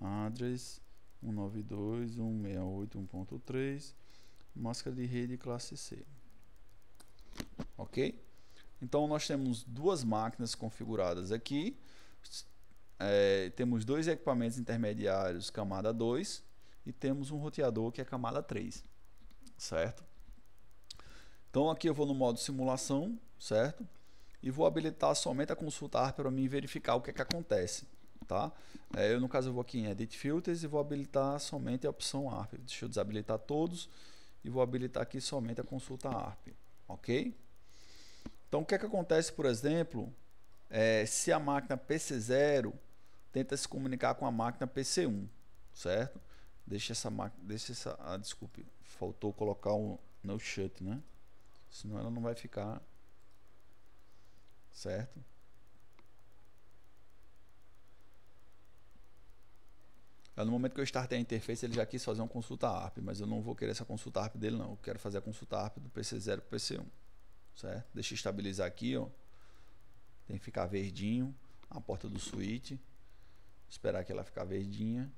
address 192.168.1.3 máscara de rede classe C ok então nós temos duas máquinas configuradas aqui é, temos dois equipamentos intermediários camada 2 e temos um roteador que é camada 3 certo então aqui eu vou no modo simulação, certo? E vou habilitar somente a consultar para mim verificar o que é que acontece, tá? É, eu no caso eu vou aqui em Edit Filters e vou habilitar somente a opção ARP. Deixa eu desabilitar todos e vou habilitar aqui somente a consulta ARP, ok? Então o que é que acontece, por exemplo, é, se a máquina PC0 tenta se comunicar com a máquina PC1, certo? Deixa essa máquina, deixa essa, ah, desculpe, faltou colocar um no shut, né? Senão ela não vai ficar certo? No momento que eu startei a interface, ele já quis fazer uma consulta ARP, mas eu não vou querer essa consulta ARP dele não. Eu quero fazer a consulta ARP do PC0 para o PC1, certo? Deixa eu estabilizar aqui, ó. Tem que ficar verdinho a porta do switch. Esperar que ela ficar verdinha.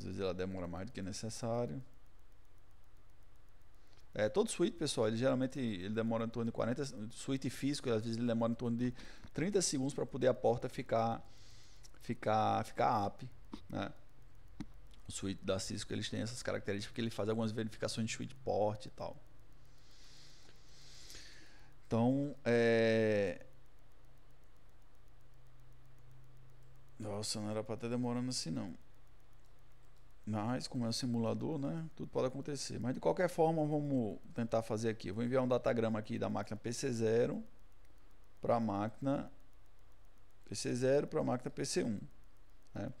Às vezes ela demora mais do que necessário. É, todo suíte, pessoal, ele geralmente ele demora em torno de 40 suíte físico, às vezes ele demora em torno de 30 segundos para poder a porta ficar ficar ficar up, né? O suíte da Cisco, eles têm essas características porque ele faz algumas verificações de suíte port e tal. Então, é Nossa, não era para estar demorando assim não. Mas como é um simulador, né? Tudo pode acontecer. Mas de qualquer forma, vamos tentar fazer aqui. Eu vou enviar um datagrama aqui da máquina PC0 para a máquina PC0 para a máquina PC1. Né?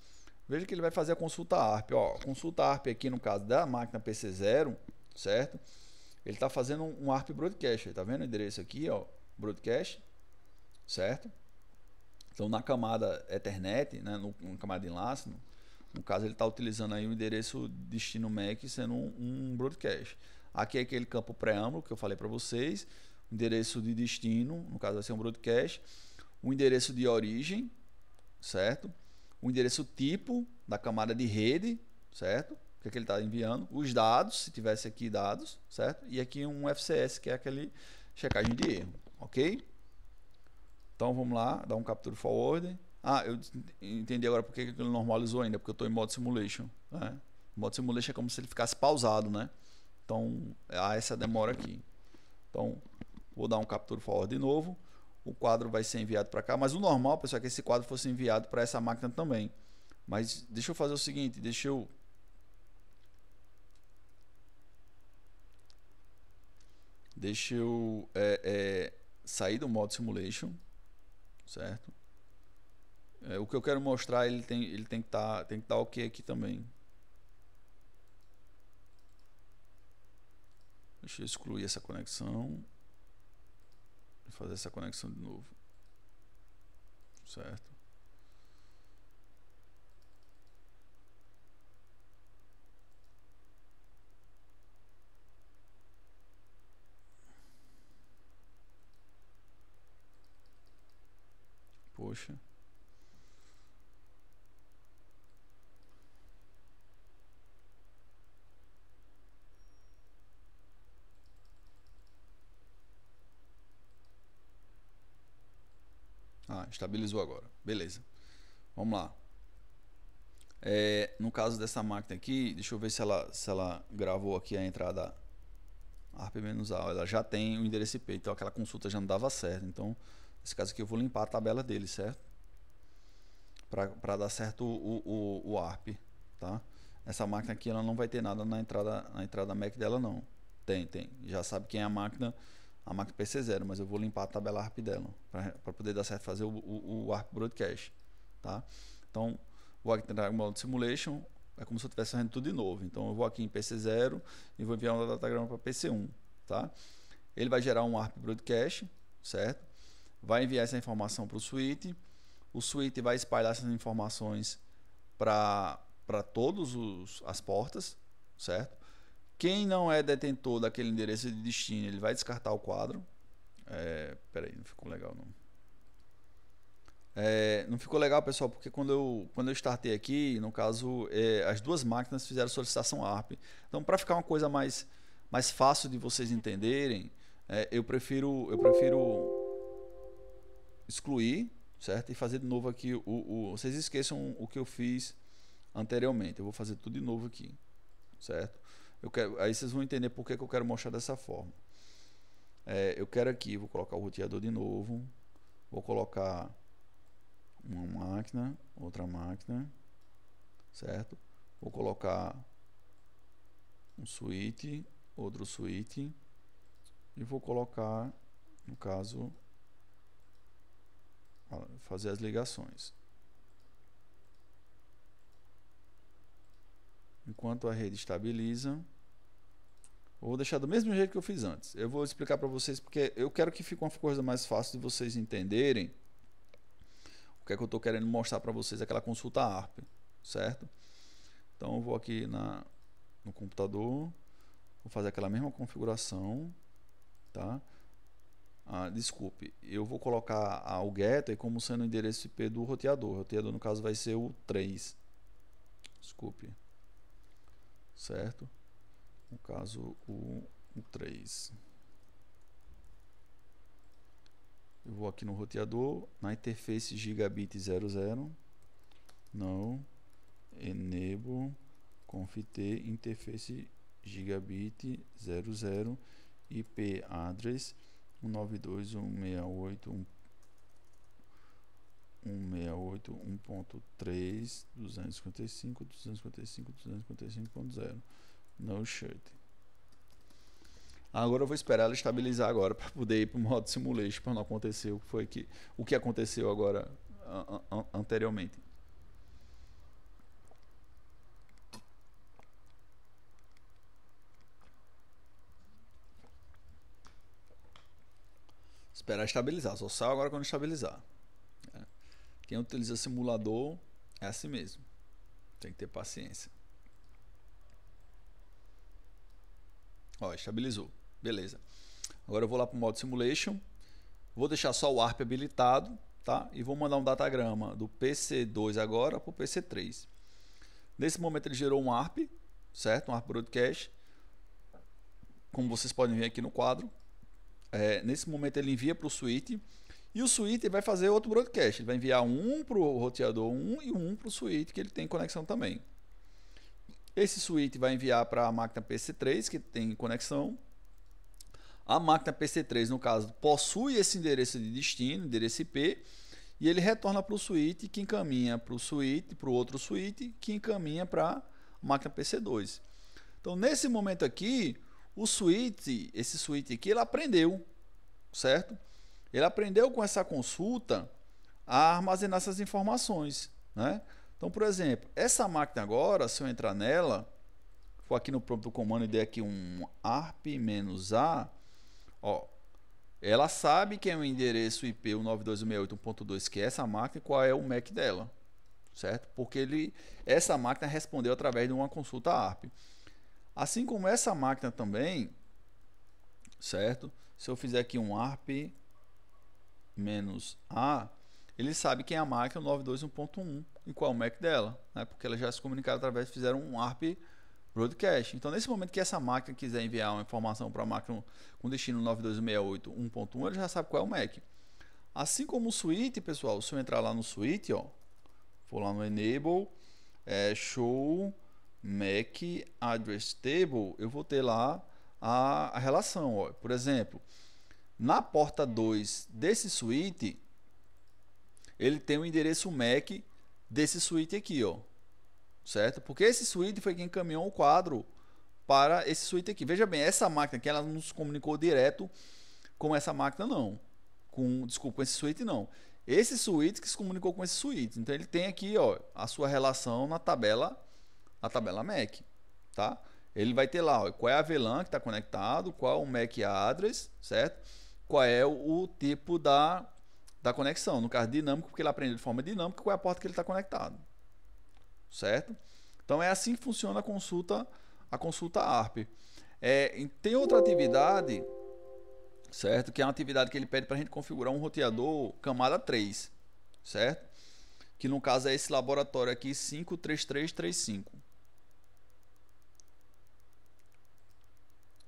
Veja que ele vai fazer a consulta ARP. Ó, consulta ARP aqui no caso da máquina PC0, certo? Ele está fazendo um ARP broadcast. está vendo o endereço aqui, ó? Broadcast, certo? Então na camada Ethernet, né, no, camada de enlace, no no caso, ele está utilizando aí o endereço destino MAC sendo um, um broadcast. Aqui é aquele campo preâmbulo que eu falei para vocês, endereço de destino, no caso vai ser um broadcast, o endereço de origem, certo? O endereço tipo da camada de rede, certo? O que, é que ele está enviando, os dados, se tivesse aqui dados, certo? E aqui um FCS, que é aquele checagem de erro, ok? Então vamos lá, dar um capture forward. Ah, eu entendi agora porque ele normalizou ainda, porque eu estou em modo simulation. Né? Modo simulation é como se ele ficasse pausado, né? Então, há essa demora aqui. Então, vou dar um capture forward de novo. O quadro vai ser enviado para cá, mas o normal, pessoal, é que esse quadro fosse enviado para essa máquina também. Mas deixa eu fazer o seguinte, deixa eu Deixa eu é, é, sair do modo simulation, certo? É, o que eu quero mostrar, ele tem, ele tem que tá, estar tá ok aqui também. Deixa eu excluir essa conexão. Vou fazer essa conexão de novo. Certo. Poxa. estabilizou agora. Beleza. Vamos lá. É, no caso dessa máquina aqui, deixa eu ver se ela, se ela gravou aqui a entrada ARP-A. Ela já tem o endereço IP, então aquela consulta já não dava certo. Então, nesse caso aqui eu vou limpar a tabela dele, certo? Para dar certo o, o, o ARP, tá? Essa máquina aqui ela não vai ter nada na entrada, na entrada MAC dela não. Tem, tem. Já sabe quem é a máquina a máquina PC0, mas eu vou limpar a tabela ARP dela para poder dar certo fazer o, o, o, ARP Broadcast. Tá? Então, vou aqui tentar o simulation, é como se eu estivesse fazendo tudo de novo. Então, eu vou aqui em PC0 e vou enviar um datagrama para PC1. Tá? Ele vai gerar um ARP Broadcast, certo? Vai enviar essa informação para o suite. O suite vai espalhar essas informações para todas as portas, certo? Quem não é detentor daquele endereço de destino, ele vai descartar o quadro. É, peraí, não ficou legal não. É, não ficou legal, pessoal, porque quando eu, quando eu startei aqui, no caso, é, as duas máquinas fizeram solicitação ARP. Então, para ficar uma coisa mais, mais fácil de vocês entenderem, é, eu, prefiro, eu prefiro excluir, certo? E fazer de novo aqui. O, o, vocês esqueçam o que eu fiz anteriormente. Eu vou fazer tudo de novo aqui, certo? Eu quero, aí vocês vão entender por que, que eu quero mostrar dessa forma. É, eu quero aqui, vou colocar o roteador de novo. Vou colocar uma máquina, outra máquina, certo? Vou colocar um suíte, outro suíte e vou colocar, no caso, fazer as ligações. enquanto a rede estabiliza. Vou deixar do mesmo jeito que eu fiz antes. Eu vou explicar para vocês porque eu quero que fique uma coisa mais fácil de vocês entenderem o que é que eu estou querendo mostrar para vocês aquela consulta ARP, certo? Então eu vou aqui na, no computador, vou fazer aquela mesma configuração, tá? Ah, desculpe, eu vou colocar o getter como sendo o endereço IP do roteador. O roteador no caso vai ser o 3. Desculpe certo? No caso, o 3. Eu vou aqui no roteador, na interface gigabit 00, não, enable, confit interface gigabit 00, IP address 192.168.1.1 168, 255, 255, 255.0. No shirt. Agora eu vou esperar ela estabilizar agora para poder ir para o modo simulation para não acontecer o que foi que o que aconteceu agora an an anteriormente. Esperar estabilizar, só sai agora quando estabilizar. Quem utiliza simulador é assim mesmo. Tem que ter paciência. Ó, estabilizou. Beleza. Agora eu vou lá para o modo simulation. Vou deixar só o ARP habilitado, tá? E vou mandar um datagrama do PC2 agora para o PC3. Nesse momento ele gerou um ARP, certo? Um ARP Broadcast. Como vocês podem ver aqui no quadro. É, nesse momento ele envia para o suite e o suíte vai fazer outro broadcast. Ele vai enviar um para o roteador 1 e um para o suíte, que ele tem conexão também. Esse suíte vai enviar para a máquina PC3, que tem conexão. A máquina PC3, no caso, possui esse endereço de destino, endereço IP, e ele retorna para o suíte, que encaminha para o suíte, para o outro suíte, que encaminha para a máquina PC2. Então, nesse momento aqui, o suíte, esse suíte aqui, ele aprendeu, certo? Ele aprendeu com essa consulta a armazenar essas informações, né? Então, por exemplo, essa máquina agora, se eu entrar nela, vou aqui no próprio comando e der aqui um ARP-A, ó, ela sabe que é o endereço IP 19268.1.2 que é essa máquina e qual é o MAC dela, certo? Porque ele, essa máquina respondeu através de uma consulta ARP. Assim como essa máquina também, certo? Se eu fizer aqui um ARP menos A, ele sabe quem é a máquina 921.1 e qual é o MAC dela, né? porque elas já se comunicaram através, fizeram um ARP broadcast. Então, nesse momento que essa máquina quiser enviar uma informação para a máquina com destino 92.68.1.1, ele já sabe qual é o MAC. Assim como o suite, pessoal, se eu entrar lá no suite, ó, vou lá no enable, é, show MAC address table, eu vou ter lá a, a relação, ó. Por exemplo, na porta 2 desse suíte, ele tem o endereço MAC desse suíte aqui, ó. Certo? Porque esse suíte foi quem encaminhou o quadro para esse suíte aqui. Veja bem, essa máquina aqui, ela não se comunicou direto com essa máquina, não. Com, desculpa, com esse suíte, não. Esse suíte que se comunicou com esse suíte. Então, ele tem aqui, ó, a sua relação na tabela, na tabela MAC, tá? Ele vai ter lá, ó, qual é a VLAN que está conectado, qual é o MAC address, certo? qual é o, tipo da, da conexão. No caso dinâmico, porque ele aprende de forma dinâmica qual é a porta que ele está conectado. Certo? Então é assim que funciona a consulta, a consulta ARP. É, tem outra atividade, certo? Que é uma atividade que ele pede para a gente configurar um roteador camada 3, certo? Que no caso é esse laboratório aqui 53335.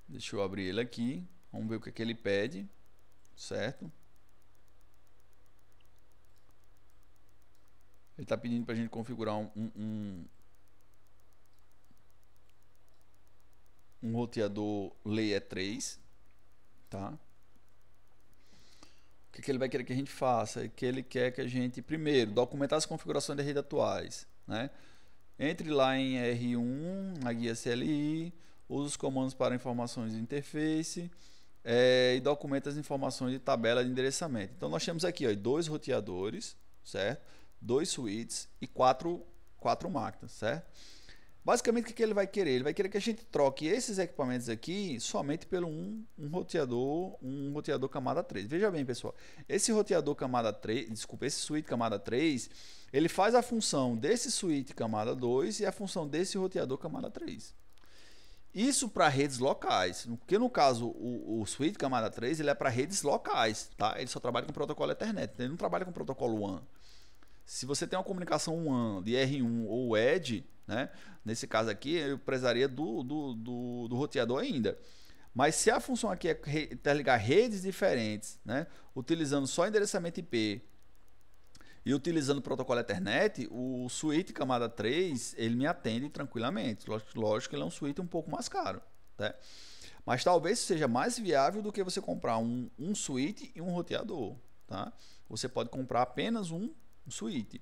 Deixa eu abrir ele aqui. Vamos ver o que, é que ele pede certo? Ele está pedindo para a gente configurar um, um, um roteador layer 3, tá? O que, que, ele vai querer que a gente faça? É que ele quer que a gente, primeiro, documentar as configurações da rede atuais, né? Entre lá em R1, na guia CLI, use os comandos para informações de interface, é, e documenta as informações de tabela de endereçamento. Então nós temos aqui ó, dois roteadores, certo? Dois suítes e quatro, quatro máquinas, certo? Basicamente o que, que ele vai querer? Ele vai querer que a gente troque esses equipamentos aqui somente pelo um, um roteador, um roteador camada 3. Veja bem, pessoal, esse roteador camada 3, desculpa, esse suíte camada 3, ele faz a função desse suíte camada 2 e a função desse roteador camada 3. Isso para redes locais, porque no caso o, o Suite Camada 3 ele é para redes locais, tá? Ele só trabalha com protocolo Ethernet, então ele não trabalha com protocolo WAN. Se você tem uma comunicação WAN de R1 ou Edge, né? Nesse caso aqui eu precisaria do, do, do, do roteador ainda. Mas se a função aqui é interligar redes diferentes, né? utilizando só endereçamento IP e utilizando o protocolo Ethernet, o suíte camada 3, ele me atende tranquilamente. Lógico que ele é um suíte um pouco mais caro, tá? Mas talvez seja mais viável do que você comprar um, um suíte e um roteador, tá? Você pode comprar apenas um, um suíte.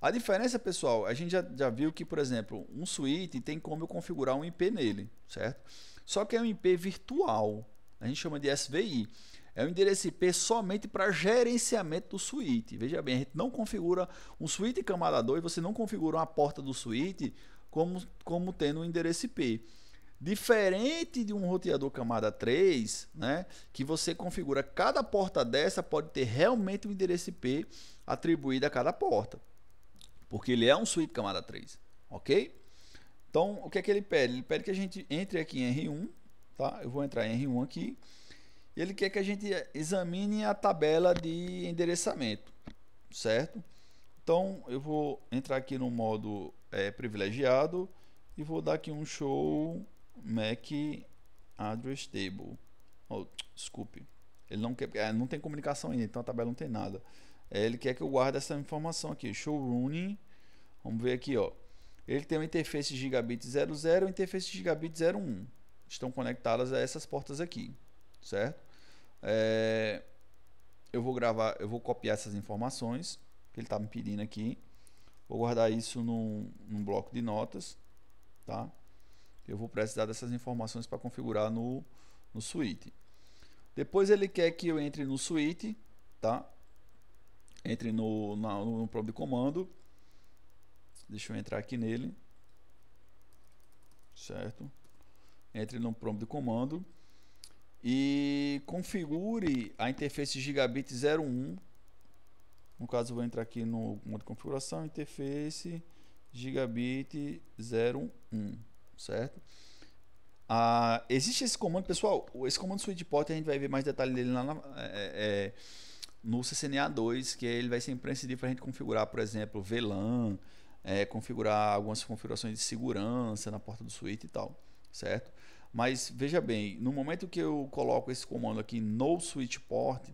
A diferença, pessoal, a gente já, já viu que, por exemplo, um suíte tem como eu configurar um IP nele, certo? Só que é um IP virtual, a gente chama de SVI é um endereço IP somente para gerenciamento do suíte. Veja bem, a gente não configura um suíte camada 2, você não configura uma porta do suíte como, como tendo um endereço IP. Diferente de um roteador camada 3, né, que você configura cada porta dessa pode ter realmente um endereço IP atribuído a cada porta, porque ele é um suíte camada 3, ok? Então, o que é que ele pede? Ele pede que a gente entre aqui em R1, tá? Eu vou entrar em R1 aqui e ele quer que a gente examine a tabela de endereçamento, certo? Então eu vou entrar aqui no modo é, privilegiado e vou dar aqui um show Mac Address Table. Oh, desculpe, ele não quer, é, não tem comunicação ainda, então a tabela não tem nada. É, ele quer que eu guarde essa informação aqui, show running. Vamos ver aqui, ó. Ele tem uma interface gigabit 00 e interface gigabit 01. Estão conectadas a essas portas aqui, certo? É, eu vou gravar, eu vou copiar essas informações que ele está me pedindo aqui. Vou guardar isso num, num bloco de notas, tá? Eu vou precisar dessas informações para configurar no, no suíte. Depois ele quer que eu entre no suíte, tá? Entre no, na, no prompt de comando. Deixa eu entrar aqui nele. Certo? Entre no prompt de comando e configure a interface gigabit 01. No caso, vou entrar aqui no modo de configuração, interface gigabit 01, certo? Ah, existe esse comando, pessoal, esse comando switch port a gente vai ver mais detalhe dele lá na, é, é, é no CCNA2, que ele vai ser imprescindível para a gente configurar, por exemplo, VLAN, é, configurar algumas configurações de segurança na porta do switch e tal, certo? Mas veja bem, no momento que eu coloco esse comando aqui no switch port,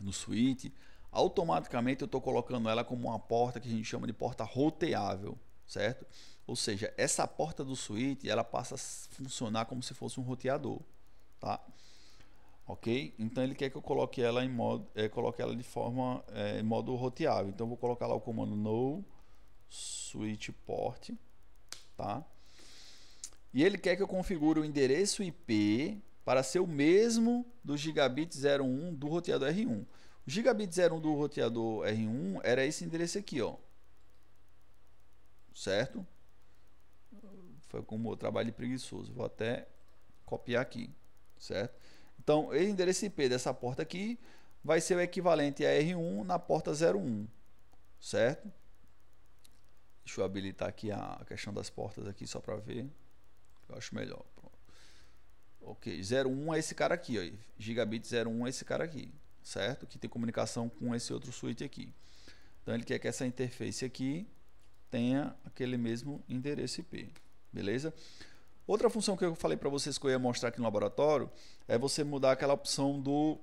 no switch, automaticamente eu estou colocando ela como uma porta que a gente chama de porta roteável, certo? Ou seja, essa porta do switch ela passa a funcionar como se fosse um roteador, tá? Ok? Então ele quer que eu coloque ela em modo, é, coloque ela de forma é, em modo roteável. Então eu vou colocar lá o comando no switch port, tá? E ele quer que eu configure o endereço IP para ser o mesmo do gigabit 01 do roteador R1. O gigabit 01 do roteador R1 era esse endereço aqui, ó. Certo? Foi como o trabalho preguiçoso. Vou até copiar aqui, certo? Então, o endereço IP dessa porta aqui vai ser o equivalente a R1 na porta 01, certo? Deixa eu habilitar aqui a questão das portas aqui só para ver eu acho melhor. Pronto. Ok, 01 é esse cara aqui, ó. Gigabit 01 é esse cara aqui, certo? Que tem comunicação com esse outro switch aqui. Então ele quer que essa interface aqui tenha aquele mesmo endereço IP, beleza? Outra função que eu falei para vocês que eu ia mostrar aqui no laboratório é você mudar aquela opção do,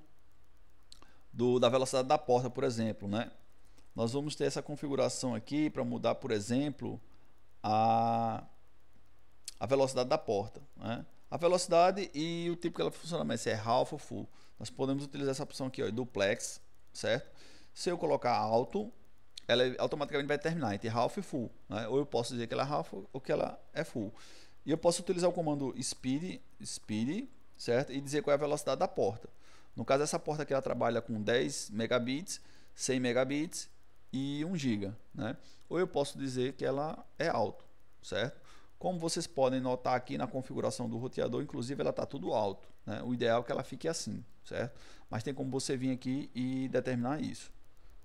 do da velocidade da porta, por exemplo, né? Nós vamos ter essa configuração aqui para mudar, por exemplo, a a velocidade da porta. Né? A velocidade e o tipo que ela funciona, mas se é half ou full. Nós podemos utilizar essa opção aqui, ó, duplex, certo? Se eu colocar alto, ela automaticamente vai terminar entre half e full. Né? Ou eu posso dizer que ela é half ou que ela é full. E eu posso utilizar o comando speed, speed, certo? E dizer qual é a velocidade da porta. No caso, essa porta aqui ela trabalha com 10 megabits, 100 megabits e 1 giga, Né? Ou eu posso dizer que ela é alto, certo? Como vocês podem notar aqui na configuração do roteador, inclusive ela está tudo alto. Né? O ideal é que ela fique assim, certo? Mas tem como você vir aqui e determinar isso,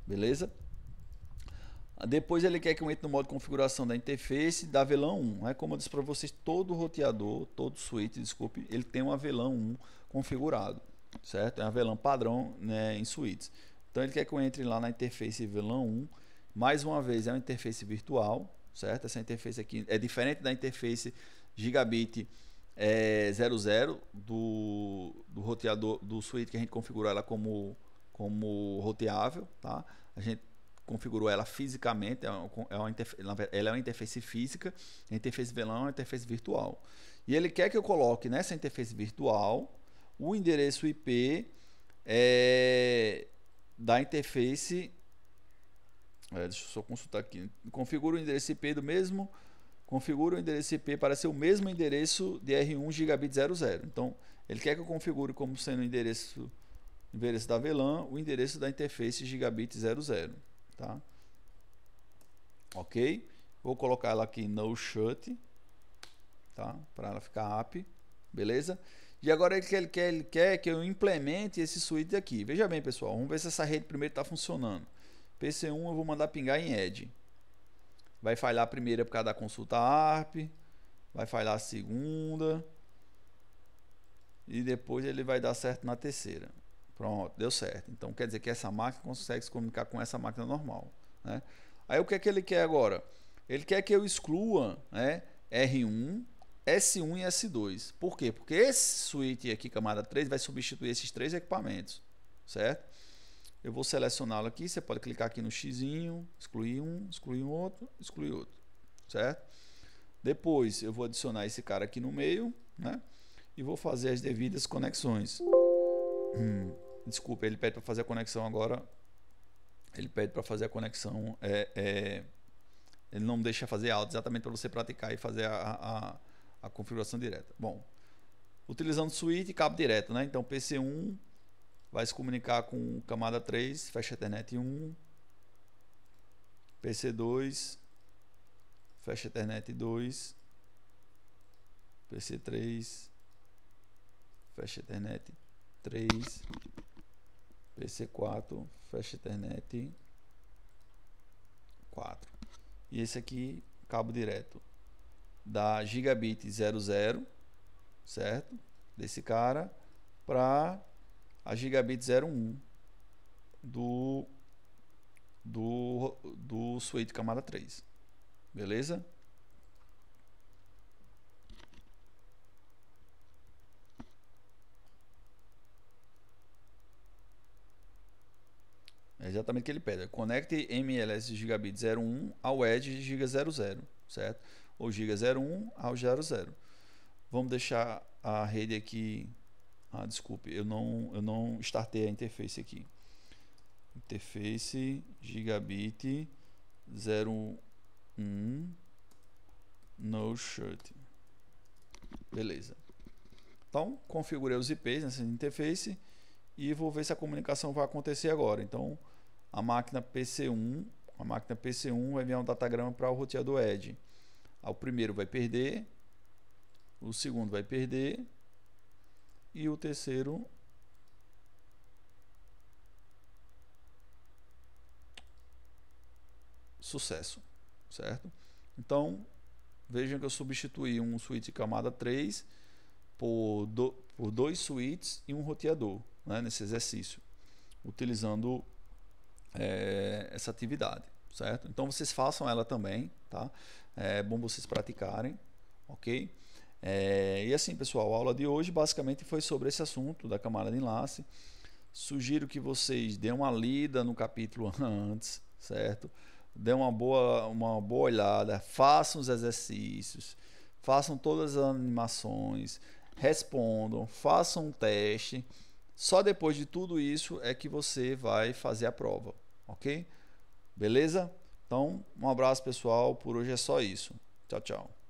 beleza? Depois ele quer que eu entre no modo de configuração da interface da VLAN 1. É Como eu disse para vocês, todo roteador, todo switch, desculpe, ele tem uma VLAN 1 configurado, certo? É uma VLAN padrão né, em suítes. Então ele quer que eu entre lá na interface VLAN 1. Mais uma vez, é uma interface virtual, certo? Essa interface aqui é diferente da interface gigabit é, 00 do, do roteador do suíte que a gente configurou ela como, como roteável, tá? A gente configurou ela fisicamente, é uma, é uma ela é uma interface física, a interface VLAN é uma interface virtual. E ele quer que eu coloque nessa interface virtual o endereço IP é, da interface é, deixa eu só consultar aqui. Configura o endereço IP do mesmo. Configura o endereço IP para ser o mesmo endereço de R1 gigabit 00. Então, ele quer que eu configure como sendo o endereço, endereço da VLAN o endereço da interface gigabit 00. Tá? Ok? Vou colocar ela aqui no shut. Tá? Para ela ficar app. Beleza? E agora ele quer, ele, quer, ele quer que eu implemente esse switch aqui. Veja bem, pessoal. Vamos ver se essa rede primeiro está funcionando. PC1 eu vou mandar pingar em Edge. Vai falhar a primeira por causa da consulta ARP. Vai falhar a segunda. E depois ele vai dar certo na terceira. Pronto, deu certo. Então quer dizer que essa máquina consegue se comunicar com essa máquina normal. Né? Aí o que é que ele quer agora? Ele quer que eu exclua né, R1, S1 e S2. Por quê? Porque esse switch aqui, camada 3, vai substituir esses três equipamentos. Certo? Eu vou selecioná-lo aqui. Você pode clicar aqui no xizinho, excluir um, excluir um outro, excluir outro, certo? Depois eu vou adicionar esse cara aqui no meio, né? E vou fazer as devidas conexões. Hum, desculpa, ele pede para fazer a conexão agora. Ele pede para fazer a conexão. É, é, ele não deixa fazer alto exatamente para você praticar e fazer a, a, a configuração direta. Bom, utilizando suíte e cabo direto, né? Então PC1 vai se comunicar com camada 3, fecha Ethernet 1, PC2, fecha Ethernet 2, PC3, fecha Ethernet 3, PC4, fecha Ethernet 4. E esse aqui, cabo direto da gigabit 00, certo? Desse cara para a Gigabit 01 do, do, do suíte camada 3. Beleza? É exatamente o que ele pede. Conecte MLS gigabit 01 ao Edge giga 00, certo? Ou giga 01 ao 00. Vamos deixar a rede aqui ah, desculpe, eu não, eu não startei a interface aqui. Interface gigabit 01 no shirt. Beleza. Então, configurei os IPs nessa interface e vou ver se a comunicação vai acontecer agora. Então, a máquina PC1, a máquina PC1 vai enviar um datagrama para o roteador Edge. Ah, o primeiro vai perder, o segundo vai perder, e o terceiro sucesso, certo? Então, vejam que eu substituí um switch camada 3 por, do, por dois switches e um roteador né, nesse exercício, utilizando é, essa atividade, certo? Então, vocês façam ela também, tá? É bom vocês praticarem, ok? É, e assim, pessoal, a aula de hoje basicamente foi sobre esse assunto da camada de enlace. Sugiro que vocês dêem uma lida no capítulo antes, certo? Dêem uma boa, uma boa olhada, façam os exercícios, façam todas as animações, respondam, façam um teste. Só depois de tudo isso é que você vai fazer a prova, ok? Beleza? Então, um abraço pessoal, por hoje é só isso. Tchau, tchau.